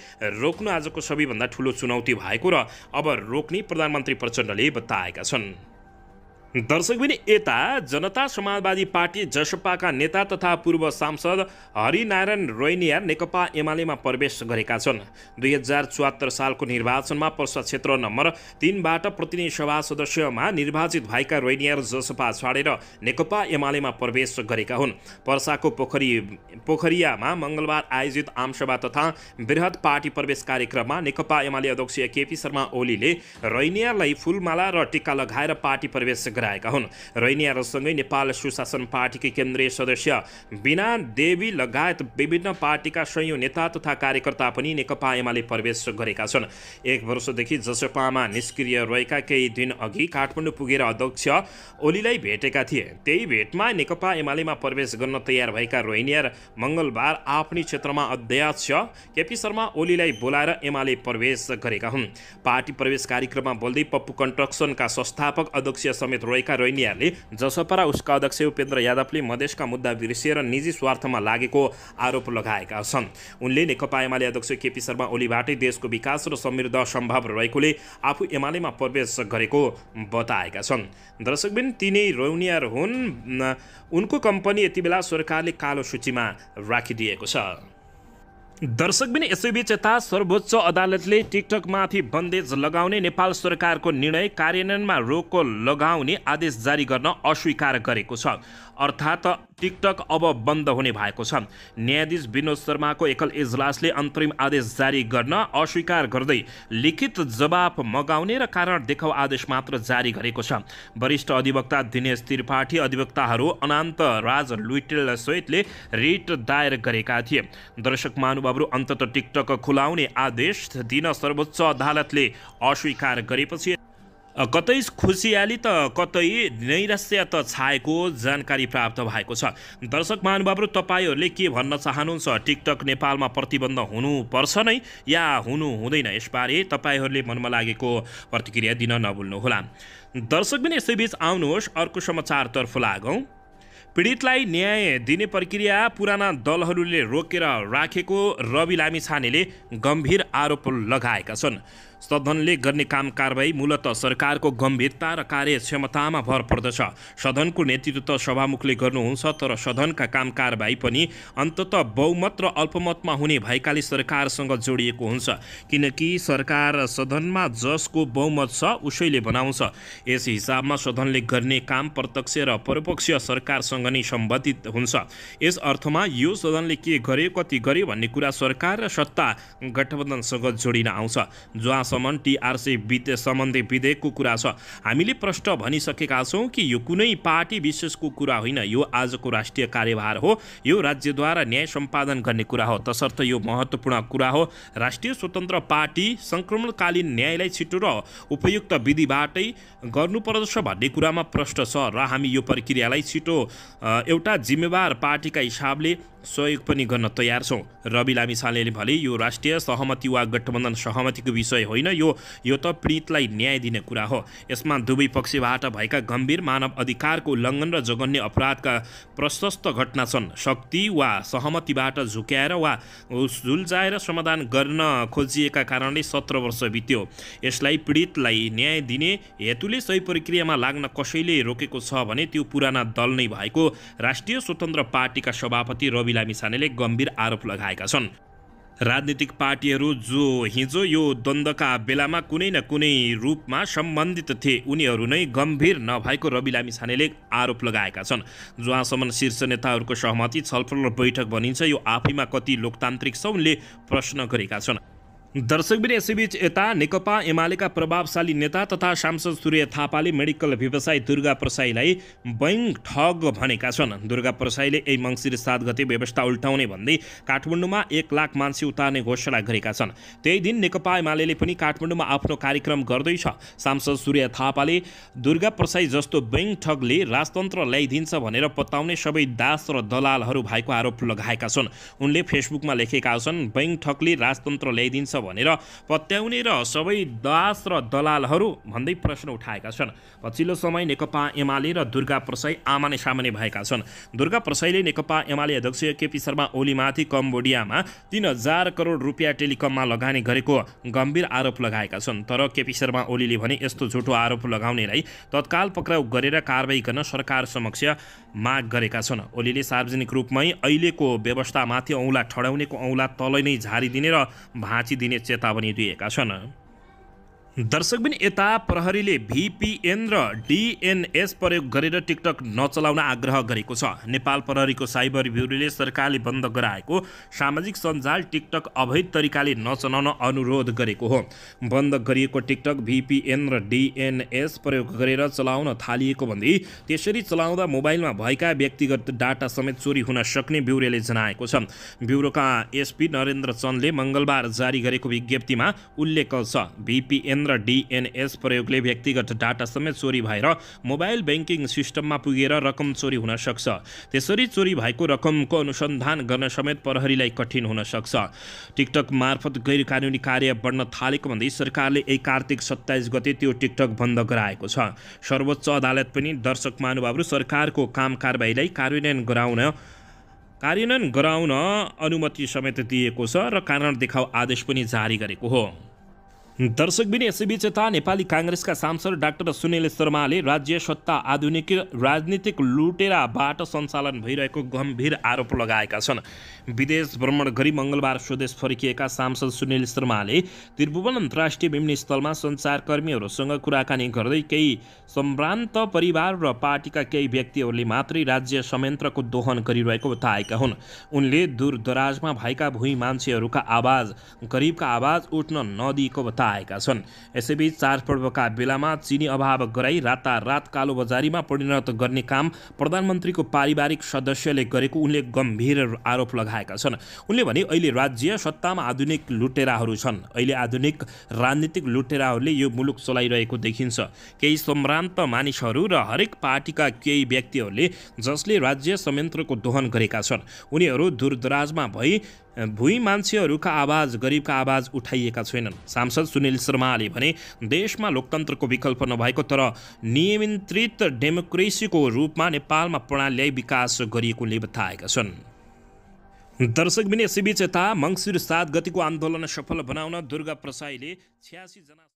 रोक्नु आजको सबैभन्दा ठुलो चुनौती भएको र अब रोक्ने प्रधानमन्त्री प्रचण्डले बताएका छन् दर्शकबिनी यता जनता समाजवादी पार्टी जसपाका नेता तथा पूर्व सांसद हरिनारायण रोइनिया नेकपा एमालेमा प्रवेश गरेका छन् दुई हजार चौहत्तर सालको निर्वाचनमा पर्सा क्षेत्र नम्बर तिनबाट प्रतिनिधि सभा सदस्यमा निर्वाचित भएका रोइनियर जसपा छाडेर नेकपा एमालेमा प्रवेश गरेका हुन् पर्साको पोखरी पोखरियामा मङ्गलबार आयोजित आमसभा तथा बृहत पार्टी प्रवेश कार्यक्रममा नेकपा एमाले अध्यक्ष केपी शर्मा ओलीले रोइनियालाई फुलमाला र टिका लगाएर पार्टी प्रवेश गराएका हुन् र नेपाल सुशासन पार्टीकी केन्द्रीय सदस्य बिना देवी लगायत विभिन्न पार्टीका सयौँ नेता तथा कार्यकर्ता पनि नेकपा एमाले प्रवेश गरेका छन् एक वर्षदेखि जसपामा निष्क्रिय रहेका केही दिन अघि काठमाडौँ पुगेर अध्यक्ष ओलीलाई भेटेका थिए त्यही भेटमा नेकपा एमालेमा प्रवेश गर्न तयार भएका रोहिनियर मङ्गलबार आफ्नै क्षेत्रमा अध्यक्ष केपी शर्मा ओलीलाई बोलाएर एमाले प्रवेश गरेका हुन् पार्टी प्रवेश कार्यक्रममा बोल्दै पप्पु कन्ट्रक्सनका संस्थापक अध्यक्ष समेत रोएका रोइनियाले जसपा र उसका अध्यक्ष उपेन्द्र यादवले मधेसका मुद्दा बिर्सिएर निजी स्वार्थमा लागेको आरोप लगाएका छन् उनले नेकपा एमाले अध्यक्ष केपी शर्मा ओलीबाटै देशको विकास र समृद्ध सम्भव रहेकोले आफू एमालेमा प्रवेश गरेको बताएका छन् दर्शकबिन तिनै रौनियर हुन् उनको कम्पनी यति बेला सरकारले कालो सूचीमा राखिदिएको छ दर्शक बिना यसैबीच यता सर्वोच्च अदालतले टिकटकमाथि बन्देज लगाउने नेपाल सरकारको निर्णय कार्यान्वयनमा रोको लगाउने आदेश जारी गर्न अस्वीकार गरेको छ अर्थात् टिकटक अब बन्द हुने भएको छ न्यायाधीश विनोद शर्माको एकल इजलासले अन्तरिम आदेश जारी गर्न अस्वीकार गर्दै लिखित जवाब मगाउने र कारण देखाउ आदेश मात्र जारी गरेको छ वरिष्ठ अधिवक्ता दिनेश त्रिपाठी अधिवक्ताहरू अनन्त राज लुइटेल सहितले रिट दायर गरेका थिए दर्शक महानुभावहरू अन्तत टिकटक खुलाउने आदेश दिन सर्वोच्च अदालतले अस्वीकार गरेपछि कतै खुसियाली त कतै नैराश्य त छाएको जानकारी प्राप्त भएको छ दर्शक महानुभावहरू तपाईँहरूले के भन्न चाहनुहुन्छ टिकटक नेपालमा प्रतिबन्ध हुनुपर्छ नै या हुनु हुँदैन यसबारे तपाईँहरूले मनमा लागेको प्रतिक्रिया दिन नभुल्नुहोला दर्शक पनि यसैबीच आउनुहोस् अर्को समाचारतर्फ लागौँ पीडितलाई न्याय दिने प्रक्रिया पुराना दलहरूले रोकेर राखेको रवि लामिछानेले गम्भीर आरोप लगाएका छन् सदनले गर्ने काम कारवाही मूलत सरकारको गम्भीरता र कार्यक्षमतामा भर पर्दछ सदनको नेतृत्व त सभामुखले गर्नुहुन्छ तर सदनका काम कारवाही पनि अन्तत बहुमत र अल्पमतमा हुने भएकाले सरकारसँग जोडिएको हुन्छ किनकि सरकार सदनमा जसको बहुमत छ उसैले बनाउँछ यस हिसाबमा सदनले गर्ने काम प्रत्यक्ष र परपक्षीय सरकारसँग नै सम्बन्धित हुन्छ यस अर्थमा यो सदनले के गर्यो कति गर्यो भन्ने कुरा सरकार र सत्ता गठबन्धनसँग जोडिन आउँछ जहाँ सम्म टिआरसी वित्तीय सम्बन्धी विधेयकको कुरा छ हामीले प्रष्ट भनिसकेका छौँ कि यो कुनै पार्टी विशेषको कुरा होइन यो आजको राष्ट्रिय कार्यभार हो यो राज्यद्वारा न्याय सम्पादन गर्ने कुरा हो तसर्थ यो महत्त्वपूर्ण कुरा हो राष्ट्रिय स्वतन्त्र पार्टी सङ्क्रमणकालीन न्यायलाई छिटो र उपयुक्त विधिबाटै गर्नुपर्दछ भन्ने कुरामा प्रष्ट छ र हामी यो प्रक्रियालाई छिटो एउटा जिम्मेवार पार्टीका हिसाबले सहयोग पनि गर्न तयार छौँ रवि लामिसाले भने यो राष्ट्रिय सहमति वा गठबन्धन सहमतिको विषय होइन होइन यो यो त पीडितलाई न्याय दिने कुरा हो यसमा दुवै पक्षबाट भएका गम्भीर मानव अधिकारको उल्लङ्घन र जगन्य अपराधका प्रशस्त घटना छन् शक्ति वा सहमतिबाट झुक्याएर वा झुल्झाएर समाधान गर्न खोजिएका कारणले सत्र वर्ष बित्यो यसलाई पीडितलाई न्याय दिने हेतुले सही प्रक्रियामा लाग्न कसैले रोकेको छ भने त्यो पुराना दल नै भएको राष्ट्रिय स्वतन्त्र पार्टीका सभापति रवि लामिछानेले गम्भीर आरोप लगाएका छन् राजनीतिक पार्टीहरू जो हिजो यो द्वन्द्वका बेलामा कुनै न कुनै रूपमा सम्बन्धित थिए उनीहरू नै गम्भीर नभएको रवि लामिछानेले आरोप लगाएका छन् जहाँसम्म शीर्ष नेताहरूको सहमति छलफल र बैठक भनिन्छ यो आफैमा कति लोकतान्त्रिक छ उनले प्रश्न गरेका छन् दर्शकबिन यसैबीच यता नेकपा एमालेका प्रभावशाली नेता तथा सांसद सूर्य थापाले मेडिकल व्यवसायी दुर्गा प्रसाईलाई बैङ्क ठग भनेका छन् दुर्गा प्रसाईले यही मङ्सिर सात गते व्यवस्था उल्टाउने भन्दै काठमाडौँमा एक लाख मान्छे उतार्ने घोषणा गरेका छन् त्यही दिन नेकपा एमाले पनि काठमाडौँमा आफ्नो कार्यक्रम गर्दैछ सांसद सूर्य थापाले दुर्गा प्रसाई जस्तो बैङ्क ठगले राजतन्त्र ल्याइदिन्छ भनेर बताउने सबै दास र दलालहरू भएको आरोप लगाएका छन् उनले फेसबुकमा लेखेका छन् बैङ्क ठगले राजतन्त्र ल्याइदिन्छ भनेर पत्याउने र सबै दास र दलालहरू भन्दै प्रश्न उठाएका छन् पछिल्लो समय नेकपा एमाले र दुर्गा प्रसाई आमाने सामाने भएका छन् दुर्गा प्रसाईले नेकपा एमाले अध्यक्ष केपी शर्मा ओलीमाथि कम्बोडियामा तिन हजार करोड रुपियाँ टेलिकममा लगानी गरेको गम्भीर आरोप लगाएका छन् तर केपी शर्मा ओलीले भने यस्तो झुटो आरोप लगाउनेलाई तत्काल पक्राउ गरेर कारवाही गर्न सरकार समक्ष माग गरेका छन् ओलीले सार्वजनिक रूपमै अहिलेको व्यवस्थामाथि औँला ठडाउनेको औँला तलै नै झारिदिने र भाँचिदिने 年借大半年对也干算了。दर्शक दर्शकबिन यता प्रहरीले भिपिएन र डिएनएस प्रयोग गरेर टिकटक नचलाउन आग्रह गरेको छ नेपाल प्रहरीको साइबर ब्युरोले सरकारले बन्द गराएको सामाजिक सञ्जाल टिकटक अवैध तरिकाले नचलाउन अनुरोध गरेको हो बन्द गरिएको टिकटक भिपिएन र डिएनएस प्रयोग गरेर चलाउन थालिएको भन्दै त्यसरी चलाउँदा मोबाइलमा भएका व्यक्तिगत डाटा समेत चोरी हुन सक्ने ब्युरोले जनाएको छ ब्युरोका एसपी नरेन्द्र चन्दले मङ्गलबार जारी गरेको विज्ञप्तिमा उल्लेख छ भिपिएन र डिएनएस प्रयोगले व्यक्तिगत डाटा समेत चोरी भएर मोबाइल ब्याङ्किङ सिस्टममा पुगेर रकम चोरी हुन सक्छ त्यसरी चोरी भएको रकमको अनुसन्धान गर्न समेत प्रहरीलाई कठिन हुन सक्छ टिकटक मार्फत गैर कानुनी कार्य बढ्न थालेको भन्दै सरकारले एक कार्तिक सत्ताइस गते त्यो टिकटक बन्द गराएको छ सर्वोच्च अदालत पनि दर्शक महानुभावहरू सरकारको काम कारबाहीलाई कार्यान्वयन गराउन कार्यान्वयन गराउन अनुमति समेत दिएको छ र कारण देखाउ आदेश पनि जारी गरेको हो दर्शकबिन यसैबीच यता नेपाली काङ्ग्रेसका सांसद डाक्टर सुनिल शर्माले राज्य सत्ता आधुनिक राजनीतिक लुटेराबाट सञ्चालन भइरहेको गम्भीर आरोप लगाएका छन् विदेश भ्रमण गरी मङ्गलबार स्वदेश फर्किएका सांसद सुनिल शर्माले त्रिभुवन अन्तर्राष्ट्रिय विमानस्थलमा सञ्चारकर्मीहरूसँग कुराकानी गर्दै केही सम्भ्रान्त परिवार र पार्टीका केही व्यक्तिहरूले मात्रै राज्य संयन्त्रको दोहन गरिरहेको बताएका हुन् उनले दूरदराजमा भएका भुइँ मान्छेहरूका आवाज गरिबका आवाज उठ्न नदिएको बताए आएका छन् यसैबीच चाडपर्वका बेलामा चिनी अभाव गराई रातारात कालो बजारीमा परिणत गर्ने काम प्रधानमन्त्रीको पारिवारिक सदस्यले गरेको उनले गम्भीर आरोप लगाएका छन् उनले भने अहिले राज्य सत्तामा आधुनिक लुटेराहरू छन् अहिले आधुनिक राजनीतिक लुटेराहरूले यो मुलुक चलाइरहेको देखिन्छ केही सम्भ्रान्त मानिसहरू र हरेक पार्टीका केही व्यक्तिहरूले जसले राज्य संयन्त्रको दोहन गरेका छन् उनीहरू दूरदराजमा भई भुइँ मान्छेहरूका आवाज गरिबका आवाज उठाइएका छैनन् सांसद सुनिल शर्माले भने देशमा लोकतन्त्रको विकल्प नभएको तर नियमन्त्रित डेमोक्रेसीको रूपमा नेपालमा प्रणालीलाई विकास गरिएकोले बताएका छन् दर्शक बिने यसैबीच यता मङ्सिर सात गतिको आन्दोलन सफल बनाउन दुर्गा प्रसाईले छ्यासीजना